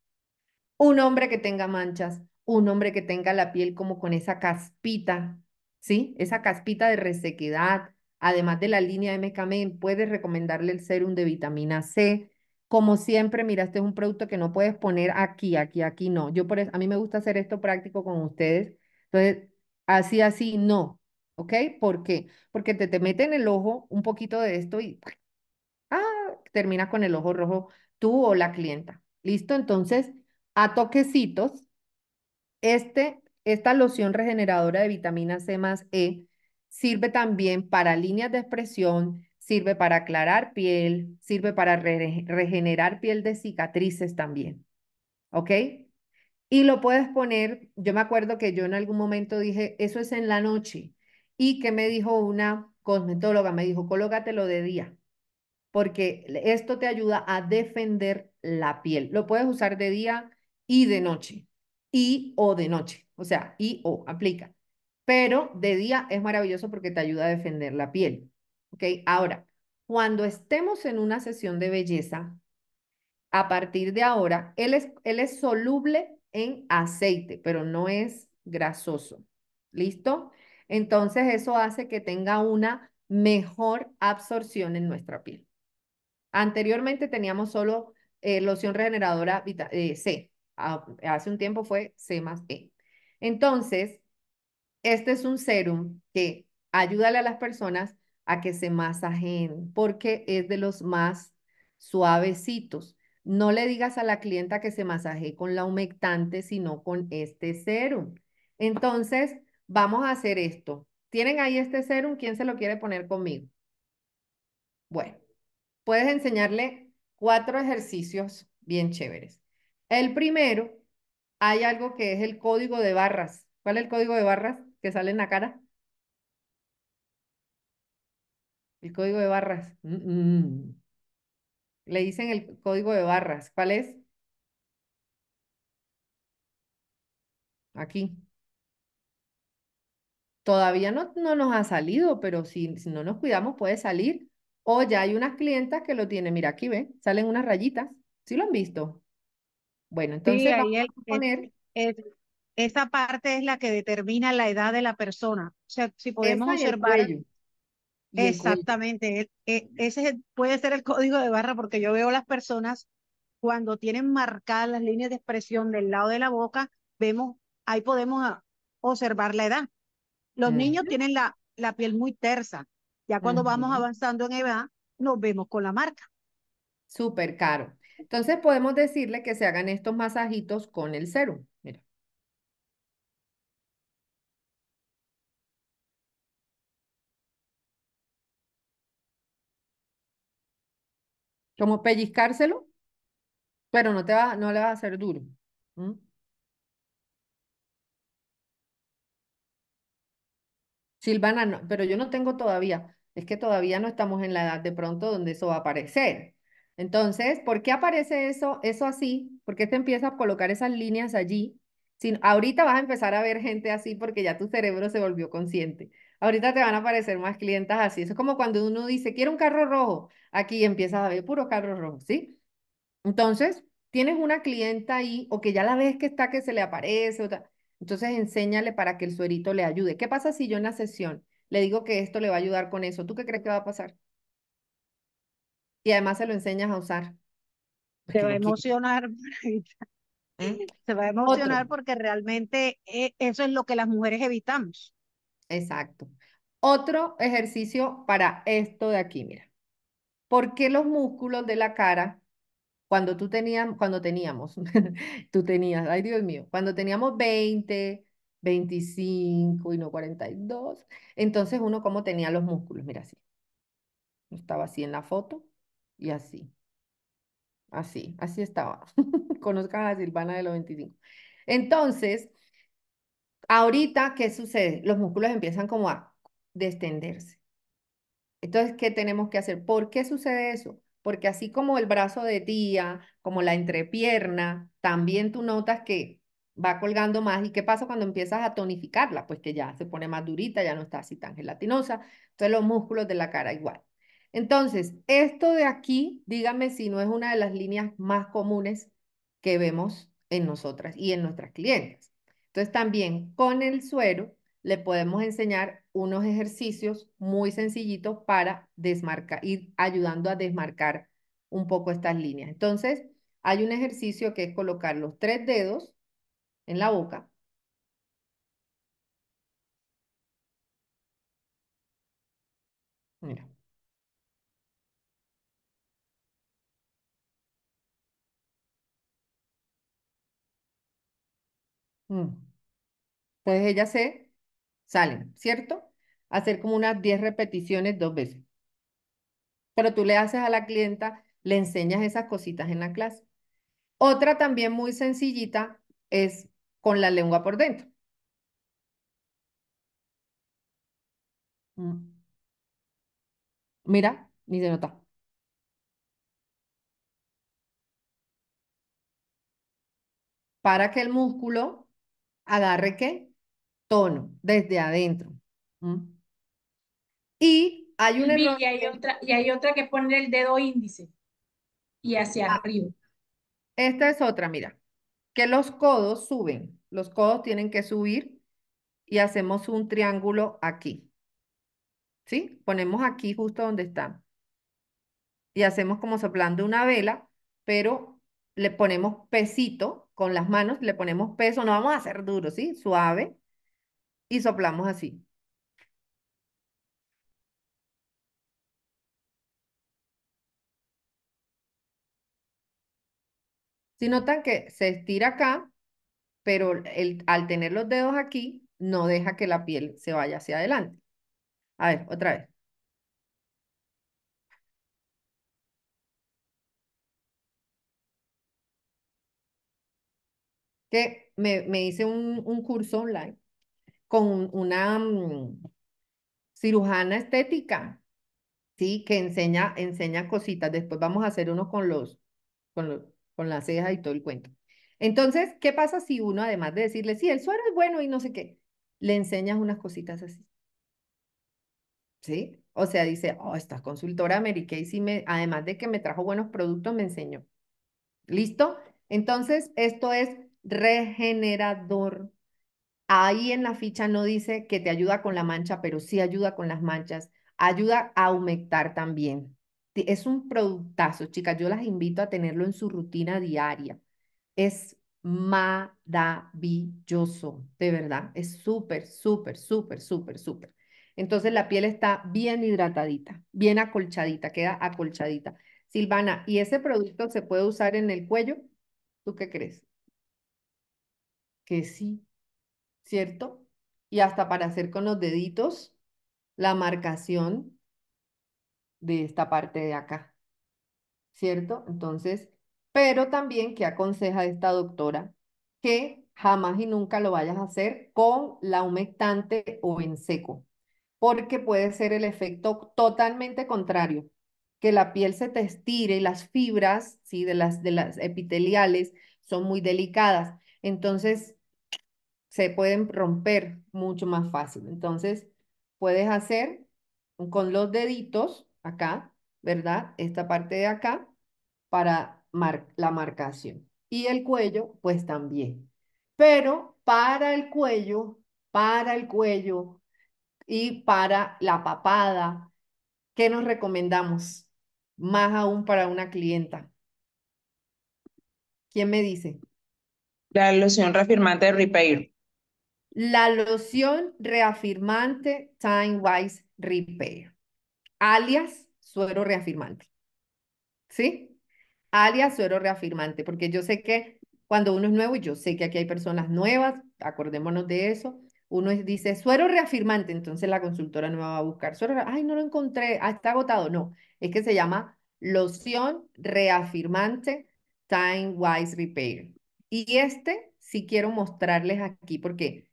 Un hombre que tenga manchas, un hombre que tenga la piel como con esa caspita, ¿sí? Esa caspita de resequedad. Además de la línea MKM, puedes recomendarle el serum de vitamina C. Como siempre, mira, este es un producto que no puedes poner aquí, aquí, aquí, no. Yo por a mí me gusta hacer esto práctico con ustedes. Entonces, así, así, no. ¿ok? ¿Por qué? Porque te, te en el ojo un poquito de esto y ah, termina con el ojo rojo tú o la clienta. ¿Listo? Entonces, a toquecitos, este, esta loción regeneradora de vitamina C más E sirve también para líneas de expresión, sirve para aclarar piel, sirve para regenerar piel de cicatrices también. ¿Ok? Y lo puedes poner, yo me acuerdo que yo en algún momento dije, eso es en la noche, y que me dijo una cosmetóloga, me dijo, colócatelo de día, porque esto te ayuda a defender la piel. Lo puedes usar de día y de noche, y o de noche, o sea, y o aplica. Pero de día es maravilloso porque te ayuda a defender la piel. ¿Ok? Ahora, cuando estemos en una sesión de belleza, a partir de ahora, él es, él es soluble en aceite, pero no es grasoso. ¿Listo? Entonces eso hace que tenga una mejor absorción en nuestra piel. Anteriormente teníamos solo eh, loción regeneradora eh, C. Ah, hace un tiempo fue C más E. Entonces, este es un serum que ayuda a las personas a que se masajen porque es de los más suavecitos. No le digas a la clienta que se masaje con la humectante, sino con este serum. Entonces, Vamos a hacer esto. ¿Tienen ahí este serum? ¿Quién se lo quiere poner conmigo? Bueno, puedes enseñarle cuatro ejercicios bien chéveres. El primero, hay algo que es el código de barras. ¿Cuál es el código de barras que sale en la cara? El código de barras. Le dicen el código de barras. ¿Cuál es? Aquí. Todavía no, no nos ha salido, pero si, no nos cuidamos puede salir. O ya hay unas clientas que lo tienen, mira aquí ven, salen unas rayitas, ¿sí lo han visto? Bueno, entonces poner... esa parte es la que determina la edad de la persona. O sea, si podemos observar... Exactamente, eh, ese puede ser el código de barra porque yo veo las personas cuando tienen marcadas las líneas de expresión del lado de la boca, vemos, ahí podemos ah, observar la edad. Los niños tienen la, la piel muy tersa. Ya cuando vamos avanzando en edad, nos vemos con la marca. Súper caro. Entonces podemos decirle que se hagan estos masajitos con el serum. Mira. Como pellizcárselo, pero no, te va, no le va a hacer duro. ¿Mm? Silvana, no, pero yo no tengo todavía. Es que todavía no estamos en la edad de pronto donde eso va a aparecer. Entonces, ¿por qué aparece eso, eso así? ¿Por qué te empiezas a colocar esas líneas allí? Sin, ahorita vas a empezar a ver gente así porque ya tu cerebro se volvió consciente. Ahorita te van a aparecer más clientas así. Eso es como cuando uno dice, quiero un carro rojo. Aquí empiezas a ver puro carro rojo, ¿sí? Entonces, tienes una clienta ahí o que ya la ves que está que se le aparece. O entonces enséñale para que el suerito le ayude. ¿Qué pasa si yo en la sesión le digo que esto le va a ayudar con eso? ¿Tú qué crees que va a pasar? Y además se lo enseñas a usar. Se va a emocionar. ¿Eh? Se va a emocionar porque realmente eh, eso es lo que las mujeres evitamos. Exacto. Otro ejercicio para esto de aquí, mira. ¿Por qué los músculos de la cara cuando tú tenías, cuando teníamos, tú tenías, ay Dios mío, cuando teníamos 20, 25 y no 42, entonces uno como tenía los músculos, mira así. Estaba así en la foto y así. Así, así estaba. Conozcas a Silvana de los 25. Entonces, ahorita, ¿qué sucede? Los músculos empiezan como a descenderse. Entonces, ¿qué tenemos que hacer? ¿Por qué sucede eso? porque así como el brazo de tía, como la entrepierna, también tú notas que va colgando más. ¿Y qué pasa cuando empiezas a tonificarla? Pues que ya se pone más durita, ya no está así tan gelatinosa. Entonces los músculos de la cara igual. Entonces, esto de aquí, dígame si no es una de las líneas más comunes que vemos en nosotras y en nuestras clientes. Entonces, también con el suero le podemos enseñar unos ejercicios muy sencillitos para desmarcar, ir ayudando a desmarcar un poco estas líneas. Entonces, hay un ejercicio que es colocar los tres dedos en la boca. Mira. Mm. Entonces ellas se salen, ¿cierto? hacer como unas 10 repeticiones dos veces. Pero tú le haces a la clienta, le enseñas esas cositas en la clase. Otra también muy sencillita es con la lengua por dentro. Mm. Mira, ni se nota. Para que el músculo agarre qué? Tono desde adentro. Y hay Y hay, otra, y hay otra que pone el dedo índice y hacia ah. arriba. Esta es otra, mira, que los codos suben, los codos tienen que subir y hacemos un triángulo aquí. ¿Sí? Ponemos aquí justo donde están. Y hacemos como soplando una vela, pero le ponemos pesito con las manos, le ponemos peso, no vamos a hacer duro, ¿sí? Suave. Y soplamos así. Si notan que se estira acá, pero el, al tener los dedos aquí, no deja que la piel se vaya hacia adelante. A ver, otra vez. Que me, hice un, un, curso online con una mm, cirujana estética, ¿sí? Que enseña, enseña cositas. Después vamos a hacer uno con los, con los con la ceja y todo el cuento. Entonces, ¿qué pasa si uno, además de decirle, sí, el suero es bueno y no sé qué, le enseñas unas cositas así? ¿Sí? O sea, dice, oh, esta consultora Mary Kay, sí además de que me trajo buenos productos, me enseñó. ¿Listo? Entonces, esto es regenerador. Ahí en la ficha no dice que te ayuda con la mancha, pero sí ayuda con las manchas. Ayuda a aumentar también. Es un productazo, chicas. Yo las invito a tenerlo en su rutina diaria. Es maravilloso, de verdad. Es súper, súper, súper, súper, súper. Entonces la piel está bien hidratadita, bien acolchadita, queda acolchadita. Silvana, ¿y ese producto se puede usar en el cuello? ¿Tú qué crees? Que sí, ¿cierto? Y hasta para hacer con los deditos la marcación de esta parte de acá, ¿cierto? Entonces, pero también que aconseja esta doctora que jamás y nunca lo vayas a hacer con la humectante o en seco, porque puede ser el efecto totalmente contrario, que la piel se te estire y las fibras ¿sí? de, las, de las epiteliales son muy delicadas, entonces se pueden romper mucho más fácil. Entonces, puedes hacer con los deditos acá, ¿verdad? Esta parte de acá para la marcación. Y el cuello, pues también. Pero para el cuello, para el cuello y para la papada, ¿qué nos recomendamos? Más aún para una clienta. ¿Quién me dice? La loción reafirmante Repair. La loción reafirmante Time Wise Repair alias suero reafirmante. ¿Sí? Alias suero reafirmante, porque yo sé que cuando uno es nuevo, y yo sé que aquí hay personas nuevas, acordémonos de eso, uno dice suero reafirmante, entonces la consultora no va a buscar suero, ay, no lo encontré, ah, está agotado, no, es que se llama loción reafirmante Time Wise Repair. Y este sí quiero mostrarles aquí porque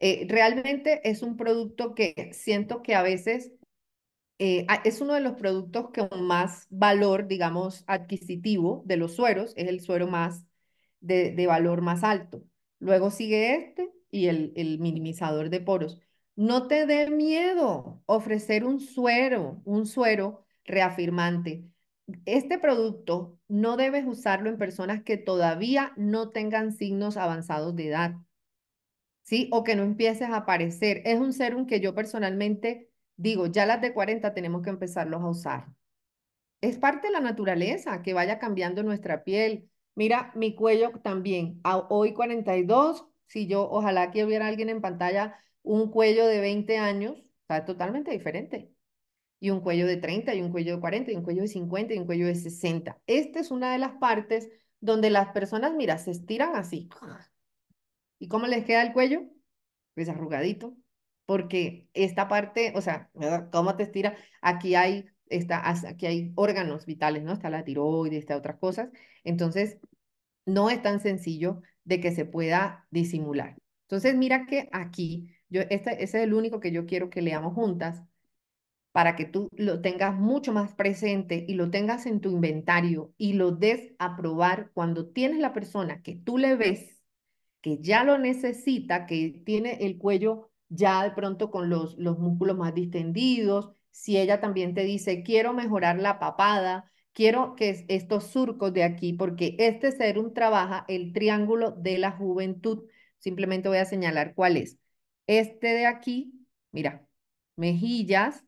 eh, realmente es un producto que siento que a veces eh, ah, es uno de los productos que con más valor, digamos, adquisitivo de los sueros, es el suero más de, valor más alto. Luego sigue este y el, el minimizador de poros. No te dé miedo ofrecer un suero, un suero reafirmante. Este producto no debes usarlo en personas que todavía no tengan signos avanzados de edad, ¿sí? O que no empieces a aparecer. Es un serum que yo personalmente Digo, ya las de 40 tenemos que empezarlos a usar. Es parte de la naturaleza que vaya cambiando nuestra piel. Mira, mi cuello también. hoy 42, si yo, ojalá que hubiera alguien en pantalla, un cuello de 20 años, está totalmente diferente. Y un cuello de 30, y un cuello de 40, y un cuello de 50, y un cuello de 60. Esta es una de las partes donde las personas, mira, se estiran así. ¿Y cómo les queda el cuello? Pues arrugadito, porque esta parte, o sea, ¿cómo te estira? Aquí hay, está, aquí hay órganos vitales, ¿no? Está la tiroides, está otras cosas. Entonces, no es tan sencillo de que se pueda disimular. Entonces, mira que aquí, yo, este, ese es el único que yo quiero que leamos juntas para que tú lo tengas mucho más presente y lo tengas en tu inventario y lo des a probar cuando tienes la persona que tú le ves, que ya lo necesita, que tiene el cuello ya de pronto con los, los músculos más distendidos, si ella también te dice, quiero mejorar la papada, quiero que estos surcos de aquí, porque este serum trabaja el triángulo de la juventud. Simplemente voy a señalar cuál es. Este de aquí, mira, mejillas,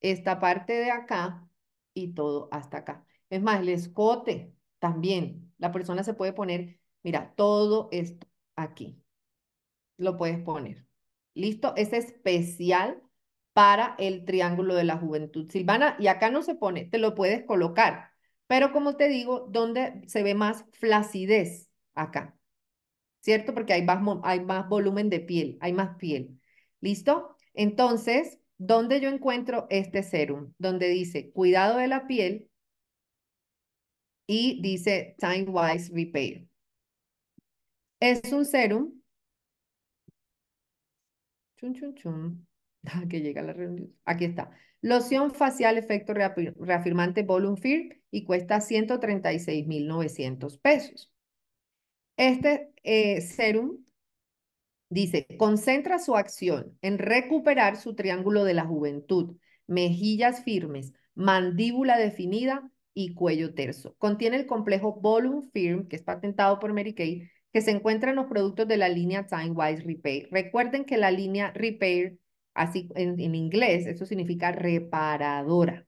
esta parte de acá y todo hasta acá. Es más, el escote también. La persona se puede poner, mira, todo esto aquí. Lo puedes poner. ¿Listo? Es especial para el Triángulo de la Juventud Silvana y acá no se pone, te lo puedes colocar, pero como te digo, donde se ve más flacidez acá, ¿cierto? Porque hay más, hay más volumen de piel, hay más piel. ¿Listo? Entonces, ¿dónde yo encuentro este serum? Donde dice cuidado de la piel y dice Time Wise Repair. Es un serum que llega la reunión. Aquí está. Loción facial efecto reafirmante volume firm y cuesta 136.900 pesos. Este eh, serum dice, concentra su acción en recuperar su triángulo de la juventud, mejillas firmes, mandíbula definida y cuello terso. Contiene el complejo volume Firm, que es patentado por Mary Kay, que se encuentran los productos de la línea Wise Repair. Recuerden que la línea Repair, así en, inglés, eso significa reparadora.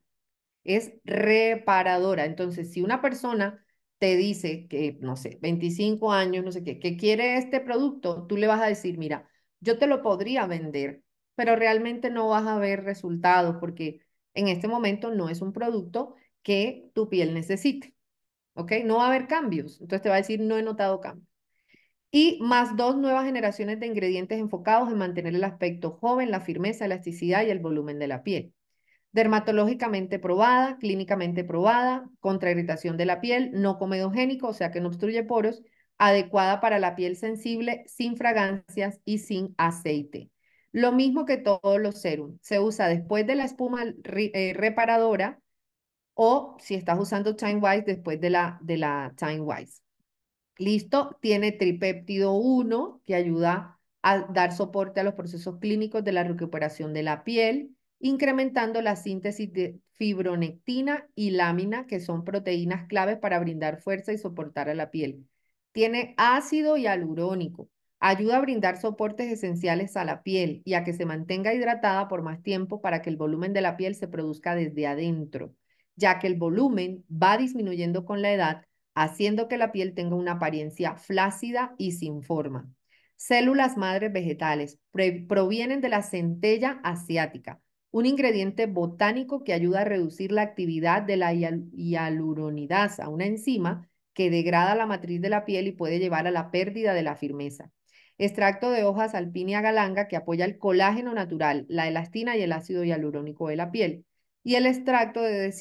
Es reparadora. Entonces, si una persona te dice que, no sé, 25 años, no sé qué, que quiere este producto, tú le vas a decir, mira, yo te lo podría vender, pero realmente no vas a ver resultados porque en este momento no es un producto que tu piel necesite. ¿Ok? No va a haber cambios. Entonces te va a decir, no he notado cambios y más dos nuevas generaciones de ingredientes enfocados en mantener el aspecto joven, la firmeza, elasticidad y el volumen de la piel. Dermatológicamente probada, clínicamente probada, contra irritación de la piel, no comedogénico, o sea que no obstruye poros, adecuada para la piel sensible, sin fragancias y sin aceite. Lo mismo que todos los serums. Se usa después de la espuma eh, reparadora o si estás usando Time Wise, después de la, de la Time Wise. ¿Listo? Tiene tripéptido 1 que ayuda a dar soporte a los procesos clínicos de la recuperación de la piel, incrementando la síntesis de fibronectina y lámina, que son proteínas claves para brindar fuerza y soportar a la piel. Tiene ácido hialurónico, ayuda a brindar soportes esenciales a la piel y a que se mantenga hidratada por más tiempo para que el volumen de la piel se produzca desde adentro, ya que el volumen va disminuyendo con la edad haciendo que la piel tenga una apariencia flácida y sin forma. Células madres vegetales provienen de la centella asiática, un ingrediente botánico que ayuda a reducir la actividad de la hialuronidasa, una enzima que degrada la matriz de la piel y puede llevar a la pérdida de la firmeza. Extracto de hojas alpinia galanga que apoya el colágeno natural, la elastina y el ácido hialurónico de la piel y el extracto de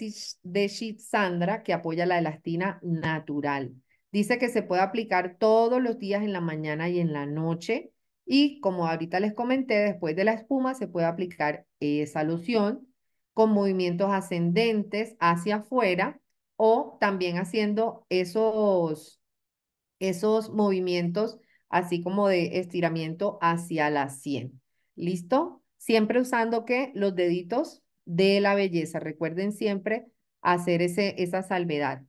de Sandra, que apoya la elastina natural. Dice que se puede aplicar todos los días en la mañana y en la noche. Y como ahorita les comenté, después de la espuma se puede aplicar esa loción con movimientos ascendentes hacia afuera o también haciendo esos, esos movimientos así como de estiramiento hacia la sien. ¿Listo? Siempre usando que los deditos de la belleza. Recuerden siempre hacer ese, esa salvedad.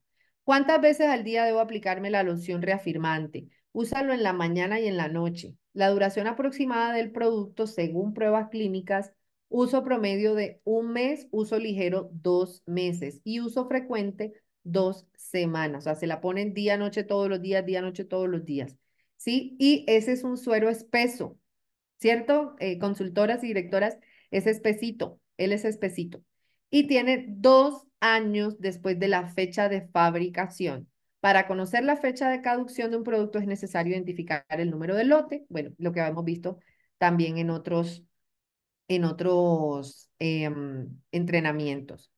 ¿Cuántas veces al día debo aplicarme la loción reafirmante? Úsalo en la mañana y en la noche. La duración aproximada del producto, según pruebas clínicas, uso promedio de un mes, uso ligero dos meses y uso frecuente dos semanas. O sea, se la ponen día, noche, todos los días, día, noche, todos los días. ¿Sí? Y ese es un suero espeso, ¿cierto? Eh, consultoras y directoras, es espesito. Él es espesito. Y tiene dos años después de la fecha de fabricación. Para conocer la fecha de caducción de un producto es necesario identificar el número de lote, bueno, lo que habíamos visto también en otros, en otros em, entrenamientos.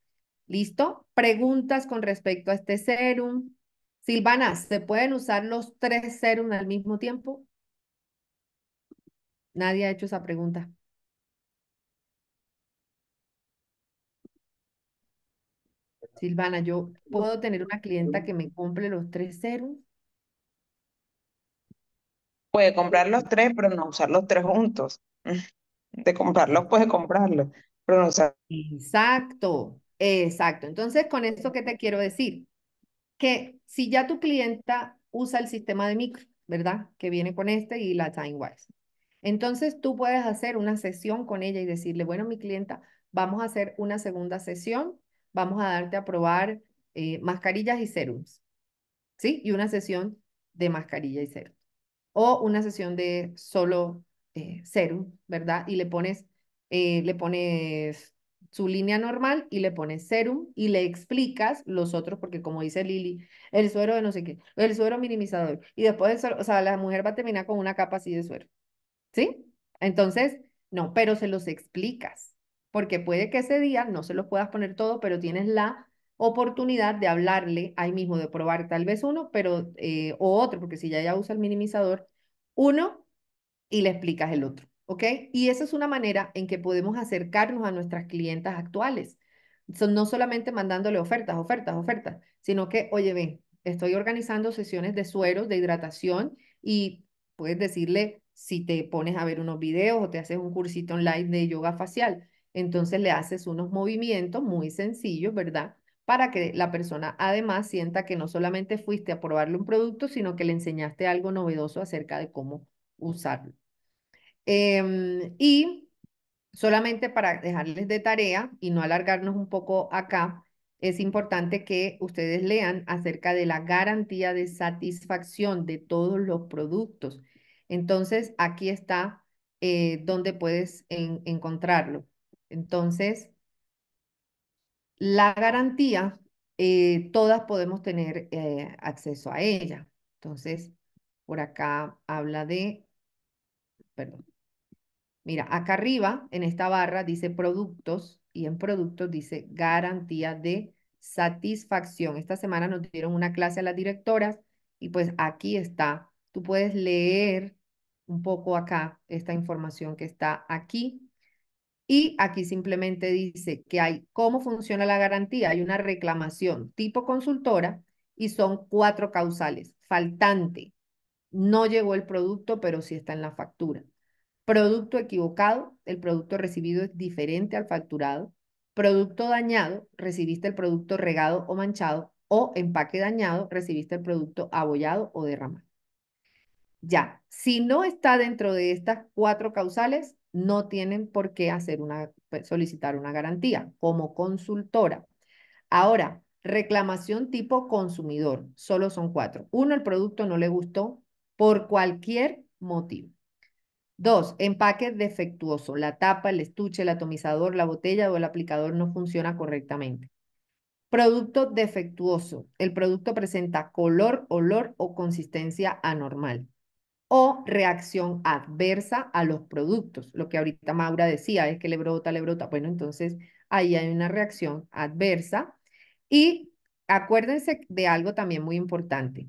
¿Listo? Preguntas con respecto a este serum. Silvana, ¿se pueden usar los tres serums al mismo tiempo? Nadie ha hecho esa pregunta. Silvana, yo puedo tener una clienta que me compre los tres ceros. Puede comprar los tres, pero no usar los tres juntos. De comprarlos, puede comprarlos, pero no Exacto, exacto. Entonces, con esto que te quiero decir, que si ya tu clienta usa el sistema de micro, ¿verdad? Que viene con este y la TimeWise. Entonces, tú puedes hacer una sesión con ella y decirle, bueno, mi clienta, vamos a hacer una segunda sesión vamos a darte a probar eh, mascarillas y serums, ¿sí? Y una sesión de mascarilla y serum. O una sesión de solo eh, serum, ¿verdad? Y le pones, eh, le pones su línea normal y le pones serum y le explicas los otros, porque como dice Lili, el suero de no sé qué, el suero minimizador. Y después, o sea, la mujer va a terminar con una capa así de suero, ¿sí? Entonces, no, pero se los explicas porque puede que ese día no se los puedas poner todos, pero tienes la oportunidad de hablarle ahí mismo, de probar tal vez uno, pero eh, o otro, porque si ya ya usa el minimizador, uno y le explicas el otro, ¿ok? Y esa es una manera en que podemos acercarnos a nuestras clientas actuales. no solamente mandándole ofertas, ofertas, ofertas, sino que, oye, ven, estoy organizando sesiones de sueros, de hidratación y puedes decirle si te pones a ver unos videos o te haces un cursito online de yoga facial entonces le haces unos movimientos muy sencillos, ¿verdad? Para que la persona además sienta que no solamente fuiste a probarle un producto, sino que le enseñaste algo novedoso acerca de cómo usarlo. Em, y solamente para dejarles de tarea y no alargarnos un poco acá, es importante que ustedes lean acerca de la garantía de satisfacción de todos los productos. Entonces, aquí está eh, donde puedes encontrarlo. Entonces, la garantía, eh, todas podemos tener eh, acceso a ella. Entonces, por acá habla de, perdón, mira, acá arriba en esta barra dice productos y en productos dice garantía de satisfacción. Esta semana nos dieron una clase a las directoras y pues aquí está. Tú puedes leer un poco acá esta información que está aquí y aquí simplemente dice que hay cómo funciona la garantía. Hay una reclamación tipo consultora y son cuatro causales. Faltante, no llegó el producto, pero sí está en la factura. Producto equivocado, el producto recibido es diferente al facturado. Producto dañado, recibiste el producto regado o manchado. O empaque dañado, recibiste el producto abollado o derramado. Ya, si no está dentro de estas cuatro causales, no tienen por qué hacer una, pues, solicitar una garantía como consultora. Ahora, reclamación tipo consumidor, solo son cuatro. Uno, el producto no le gustó por cualquier motivo. Dos, empaque defectuoso. La tapa, el estuche, el atomizador, la botella o el aplicador no funciona correctamente. Producto defectuoso. El producto presenta color, olor o consistencia anormal o reacción adversa a los productos. Lo que ahorita Maura decía es que le brota, le brota. Bueno, entonces ahí hay una reacción adversa. Y acuérdense de algo también muy importante.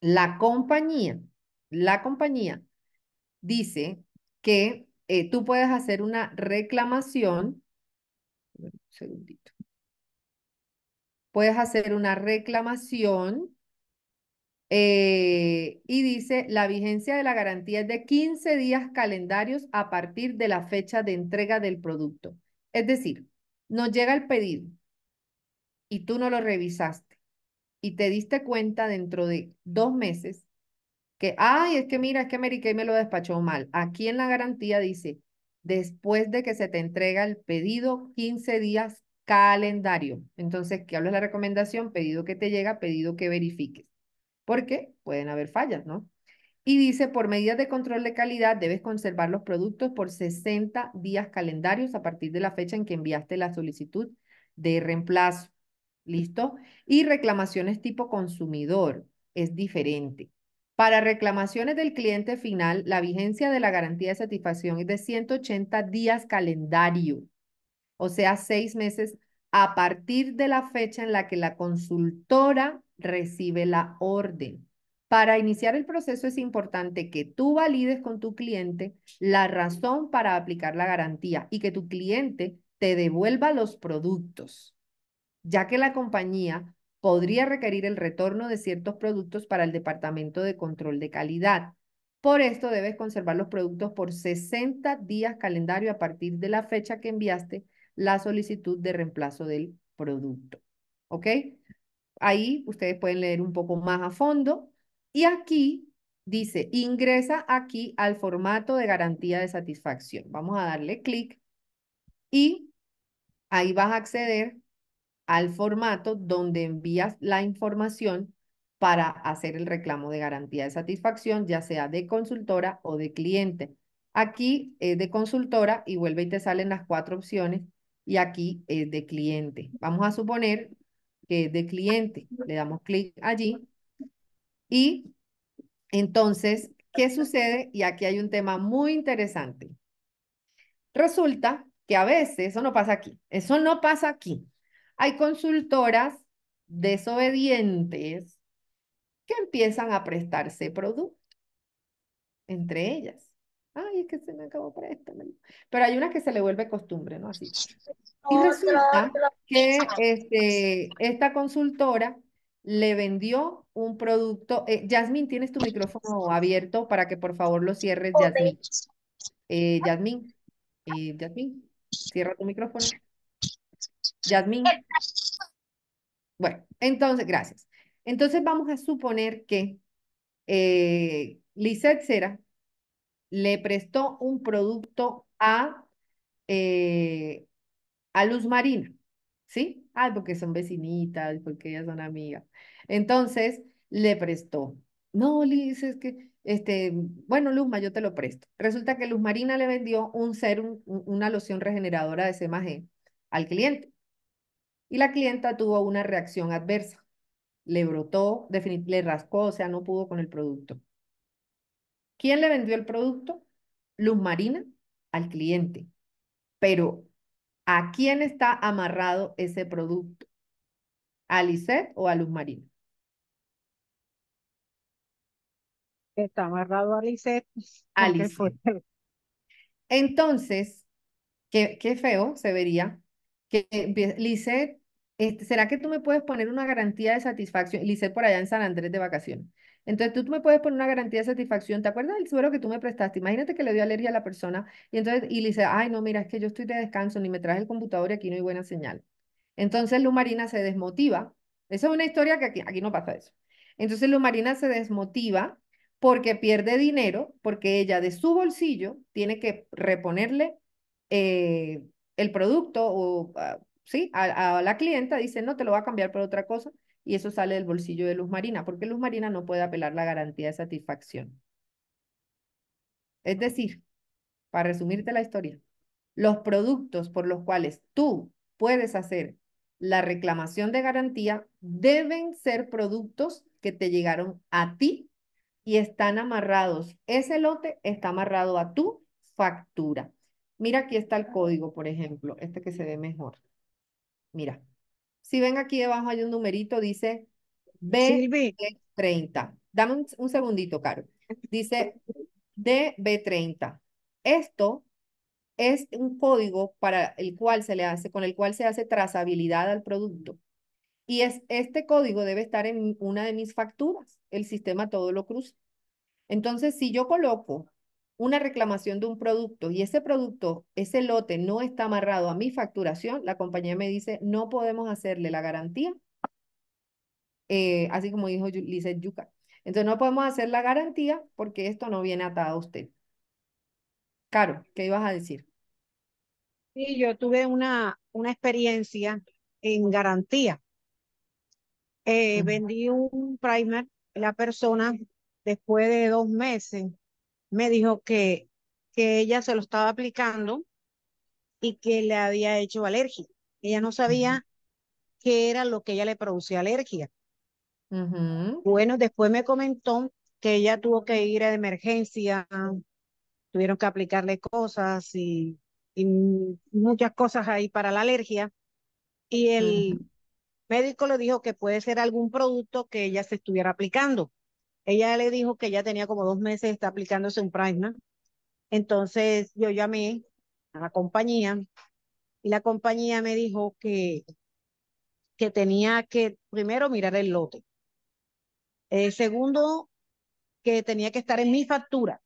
La compañía, la compañía dice que eh, tú puedes hacer una reclamación. Un segundito. Puedes hacer una reclamación eh, y dice, la vigencia de la garantía es de 15 días calendarios a partir de la fecha de entrega del producto. Es decir, nos llega el pedido y tú no lo revisaste y te diste cuenta dentro de dos meses que, ay, es que mira, es que Mary me lo despachó mal. Aquí en la garantía dice, después de que se te entrega el pedido, 15 días calendario. Entonces, ¿qué habla la recomendación? Pedido que te llega, pedido que verifiques porque pueden haber fallas, ¿no? Y dice, por medidas de control de calidad debes conservar los productos por 60 días calendarios a partir de la fecha en que enviaste la solicitud de reemplazo. ¿Listo? Y reclamaciones tipo consumidor es diferente. Para reclamaciones del cliente final, la vigencia de la garantía de satisfacción es de 180 días calendario, o sea, seis meses a partir de la fecha en la que la consultora recibe la orden. Para iniciar el proceso es importante que tú valides con tu cliente la razón para aplicar la garantía y que tu cliente te devuelva los productos, ya que la compañía podría requerir el retorno de ciertos productos para el Departamento de Control de Calidad. Por esto debes conservar los productos por 60 días calendario a partir de la fecha que enviaste la solicitud de reemplazo del producto. ¿Ok? Ahí ustedes pueden leer un poco más a fondo. Y aquí dice, ingresa aquí al formato de garantía de satisfacción. Vamos a darle clic y ahí vas a acceder al formato donde envías la información para hacer el reclamo de garantía de satisfacción, ya sea de consultora o de cliente. Aquí es de consultora y vuelve y te salen las cuatro opciones y aquí es de cliente. Vamos a suponer que es de cliente. Le damos clic allí y entonces, ¿qué sucede? Y aquí hay un tema muy interesante. Resulta que a veces, eso no pasa aquí, eso no pasa aquí. Hay consultoras desobedientes que empiezan a prestarse producto entre ellas ay, es que se me acabó para esta, Pero hay una que se le vuelve costumbre, ¿no? Así. Y resulta que este, esta consultora le vendió un producto. Jasmine, eh, tienes tu micrófono abierto para que por favor lo cierres, Jasmine. Eh, Jasmine, eh, Jasmine, cierra tu micrófono. Jasmine. Bueno, entonces, gracias. Entonces vamos a suponer que eh, Lisette será le prestó un producto a, eh, a Luz Marina, ¿sí? Ay, ah, porque son vecinitas, porque ellas son amigas. Entonces, le prestó. No, Liz, es que, este, bueno, Luzma, yo te lo presto. Resulta que Luz Marina le vendió un serum, una loción regeneradora de G al cliente. Y la clienta tuvo una reacción adversa. Le brotó, le rascó, o sea, no pudo con el producto. ¿Quién le vendió el producto? Luz Marina al cliente. Pero, ¿a quién está amarrado ese producto? ¿A Lisette o a Luz Marina? Está amarrado a Lisette. Pues. Entonces, qué, qué feo se vería que este, ¿será que tú me puedes poner una garantía de satisfacción? Lisette por allá en San Andrés de vacaciones. Entonces tú me puedes poner una garantía de satisfacción, ¿te acuerdas del suero que tú me prestaste? Imagínate que le dio alergia a la persona y entonces y le dice, ay, no, mira, es que yo estoy de descanso, ni me traje el computador y aquí no hay buena señal. Entonces Marina se desmotiva. Esa es una historia que aquí, no pasa eso. Entonces Marina se desmotiva porque pierde dinero, porque ella de su bolsillo tiene que reponerle eh, el producto o, ah, ¿sí? A, la clienta, dice, no, te lo va a cambiar por otra cosa y eso sale del bolsillo de Luz Marina, porque Luz Marina no puede apelar la garantía de satisfacción. Es decir, para resumirte la historia, los productos por los cuales tú puedes hacer la reclamación de garantía deben ser productos que te llegaron a ti y están amarrados. Ese lote está amarrado a tu factura. Mira, aquí está el código, por ejemplo, este que se ve mejor. Mira. Si ven aquí debajo hay un numerito, dice B30. Dame un, segundito, Caro. Dice DB30. Esto es un código para el cual se le hace, con el cual se hace trazabilidad al producto. Y es, este código debe estar en una de mis facturas. El sistema todo lo cruza. Entonces, si yo coloco una reclamación de un producto y ese producto, ese lote no está amarrado a mi facturación, la compañía me dice, no podemos hacerle la garantía, eh, así como dijo Lizeth Yuca. Entonces no podemos hacer la garantía porque esto no viene atado a usted. Caro, ¿qué ibas a decir? Sí, yo tuve una, una experiencia en garantía. Eh, vendí un primer, la persona después de dos meses me dijo que, que ella se lo estaba aplicando y que le había hecho alergia. Ella no sabía qué era lo que ella le producía alergia. Bueno, después me comentó que ella tuvo que ir a emergencia, tuvieron que aplicarle cosas y, muchas cosas ahí para la alergia. Y el médico le dijo que puede ser algún producto que ella se estuviera aplicando. Ella le dijo que ya tenía como dos meses, está aplicándose un primer, Entonces yo llamé a la compañía y la compañía me dijo que, que tenía que primero mirar el lote. Eh, segundo, que tenía que estar en mi factura.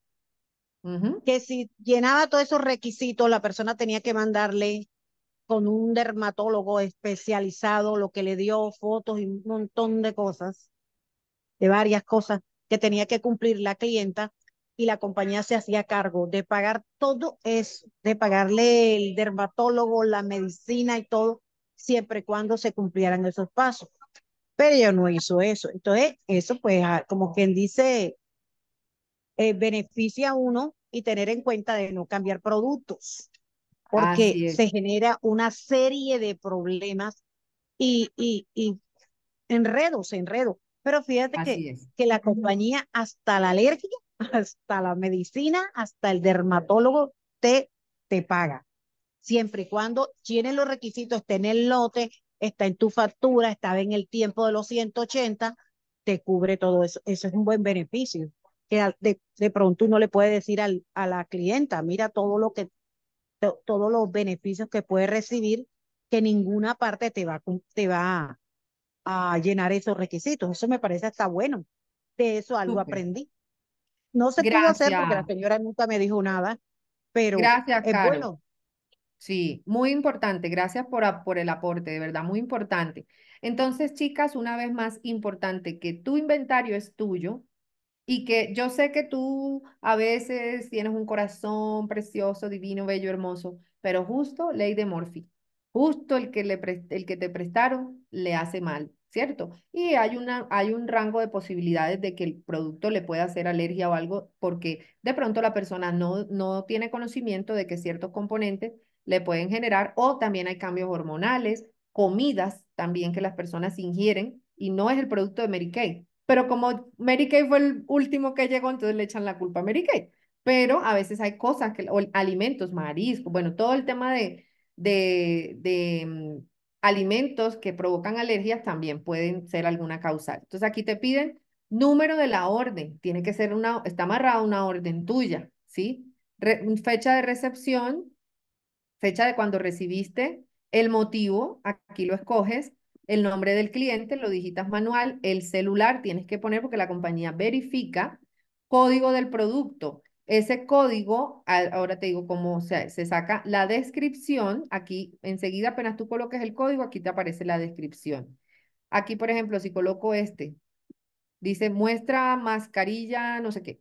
Que si llenaba todos esos requisitos, la persona tenía que mandarle con un dermatólogo especializado, lo que le dio fotos y un montón de cosas, de varias cosas que tenía que cumplir la clienta y la compañía se hacía cargo de pagar todo eso, de pagarle el dermatólogo, la medicina y todo, siempre y cuando se cumplieran esos pasos. Pero ella no hizo eso. Entonces, eso pues, ah, como quien dice, eh, beneficia a uno y tener en cuenta de no cambiar productos, porque se genera una serie de problemas y, y enredos, enredos. Pero fíjate que, que la compañía, hasta la alergia, hasta la medicina, hasta el dermatólogo te, te paga. Siempre y cuando tiene los requisitos, está en el lote, está en tu factura, está en el tiempo de los 180, te cubre todo eso. Eso es un buen beneficio. Que de, pronto uno le puede decir al, a la clienta, mira todo lo que, todos los beneficios que puede recibir, que ninguna parte te va, te va a llenar esos requisitos. Eso me parece hasta bueno. De eso algo aprendí. No sé qué hacer porque la señora nunca me dijo nada, pero Gracias, es bueno. Sí, muy importante. Gracias por, por el aporte, de verdad, muy importante. Entonces, chicas, una vez más, importante que tu inventario es tuyo y que yo sé que tú a veces tienes un corazón precioso, divino, bello, hermoso, pero justo ley de Morphy, justo el que, le el que te prestaron le hace mal. ¿cierto? Y hay, una, hay un rango de posibilidades de que el producto le pueda hacer alergia o algo porque de pronto la persona no, no tiene conocimiento de que ciertos componentes le pueden generar o también hay cambios hormonales, comidas también que las personas ingieren y no es el producto de Mary Kay. Pero como Mary Kay fue el último que llegó, entonces le echan la culpa a Mary Kay. Pero a veces hay cosas, que, o alimentos, mariscos, bueno, todo el tema de, de, de mm, alimentos que provocan alergias también pueden ser alguna causal. Entonces aquí te piden número de la orden, tiene que ser una, está amarrada una orden tuya, ¿sí? Mm, fecha de recepción, fecha de cuando recibiste, el motivo, aquí lo escoges, el nombre del cliente, lo digitas manual, el celular tienes que poner porque la compañía verifica, código del producto, ese código, ahora te digo cómo se, se, saca la descripción. Aquí enseguida apenas tú coloques el código, aquí te aparece la descripción. Aquí, por ejemplo, si coloco este, dice muestra mascarilla, no sé qué.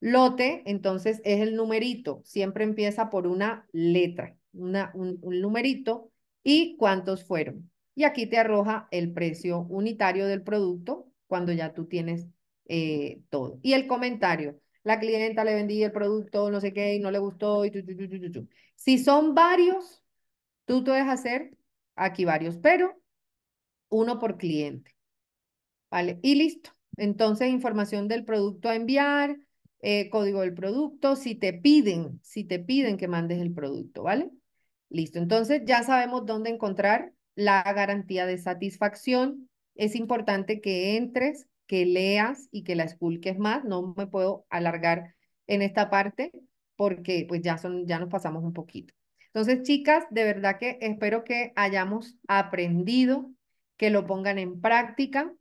Lote, entonces es el numerito. Siempre empieza por una letra, una, un, numerito y cuántos fueron. Y aquí te arroja el precio unitario del producto cuando ya tú tienes eh, todo. Y el comentario la clienta le vendí el producto, no sé qué, y no le gustó, y Si son varios, tú puedes hacer aquí varios, pero uno por cliente. ¿Vale? Y listo. Entonces, información del producto a enviar, eh, código del producto, si te piden, si te piden que mandes el producto, ¿vale? Listo. Entonces, ya sabemos dónde encontrar la garantía de satisfacción. Es importante que entres que leas y que la esculques más. No me puedo alargar en esta parte porque pues ya, son, ya nos pasamos un poquito. Entonces, chicas, de verdad que espero que hayamos aprendido, que lo pongan en práctica.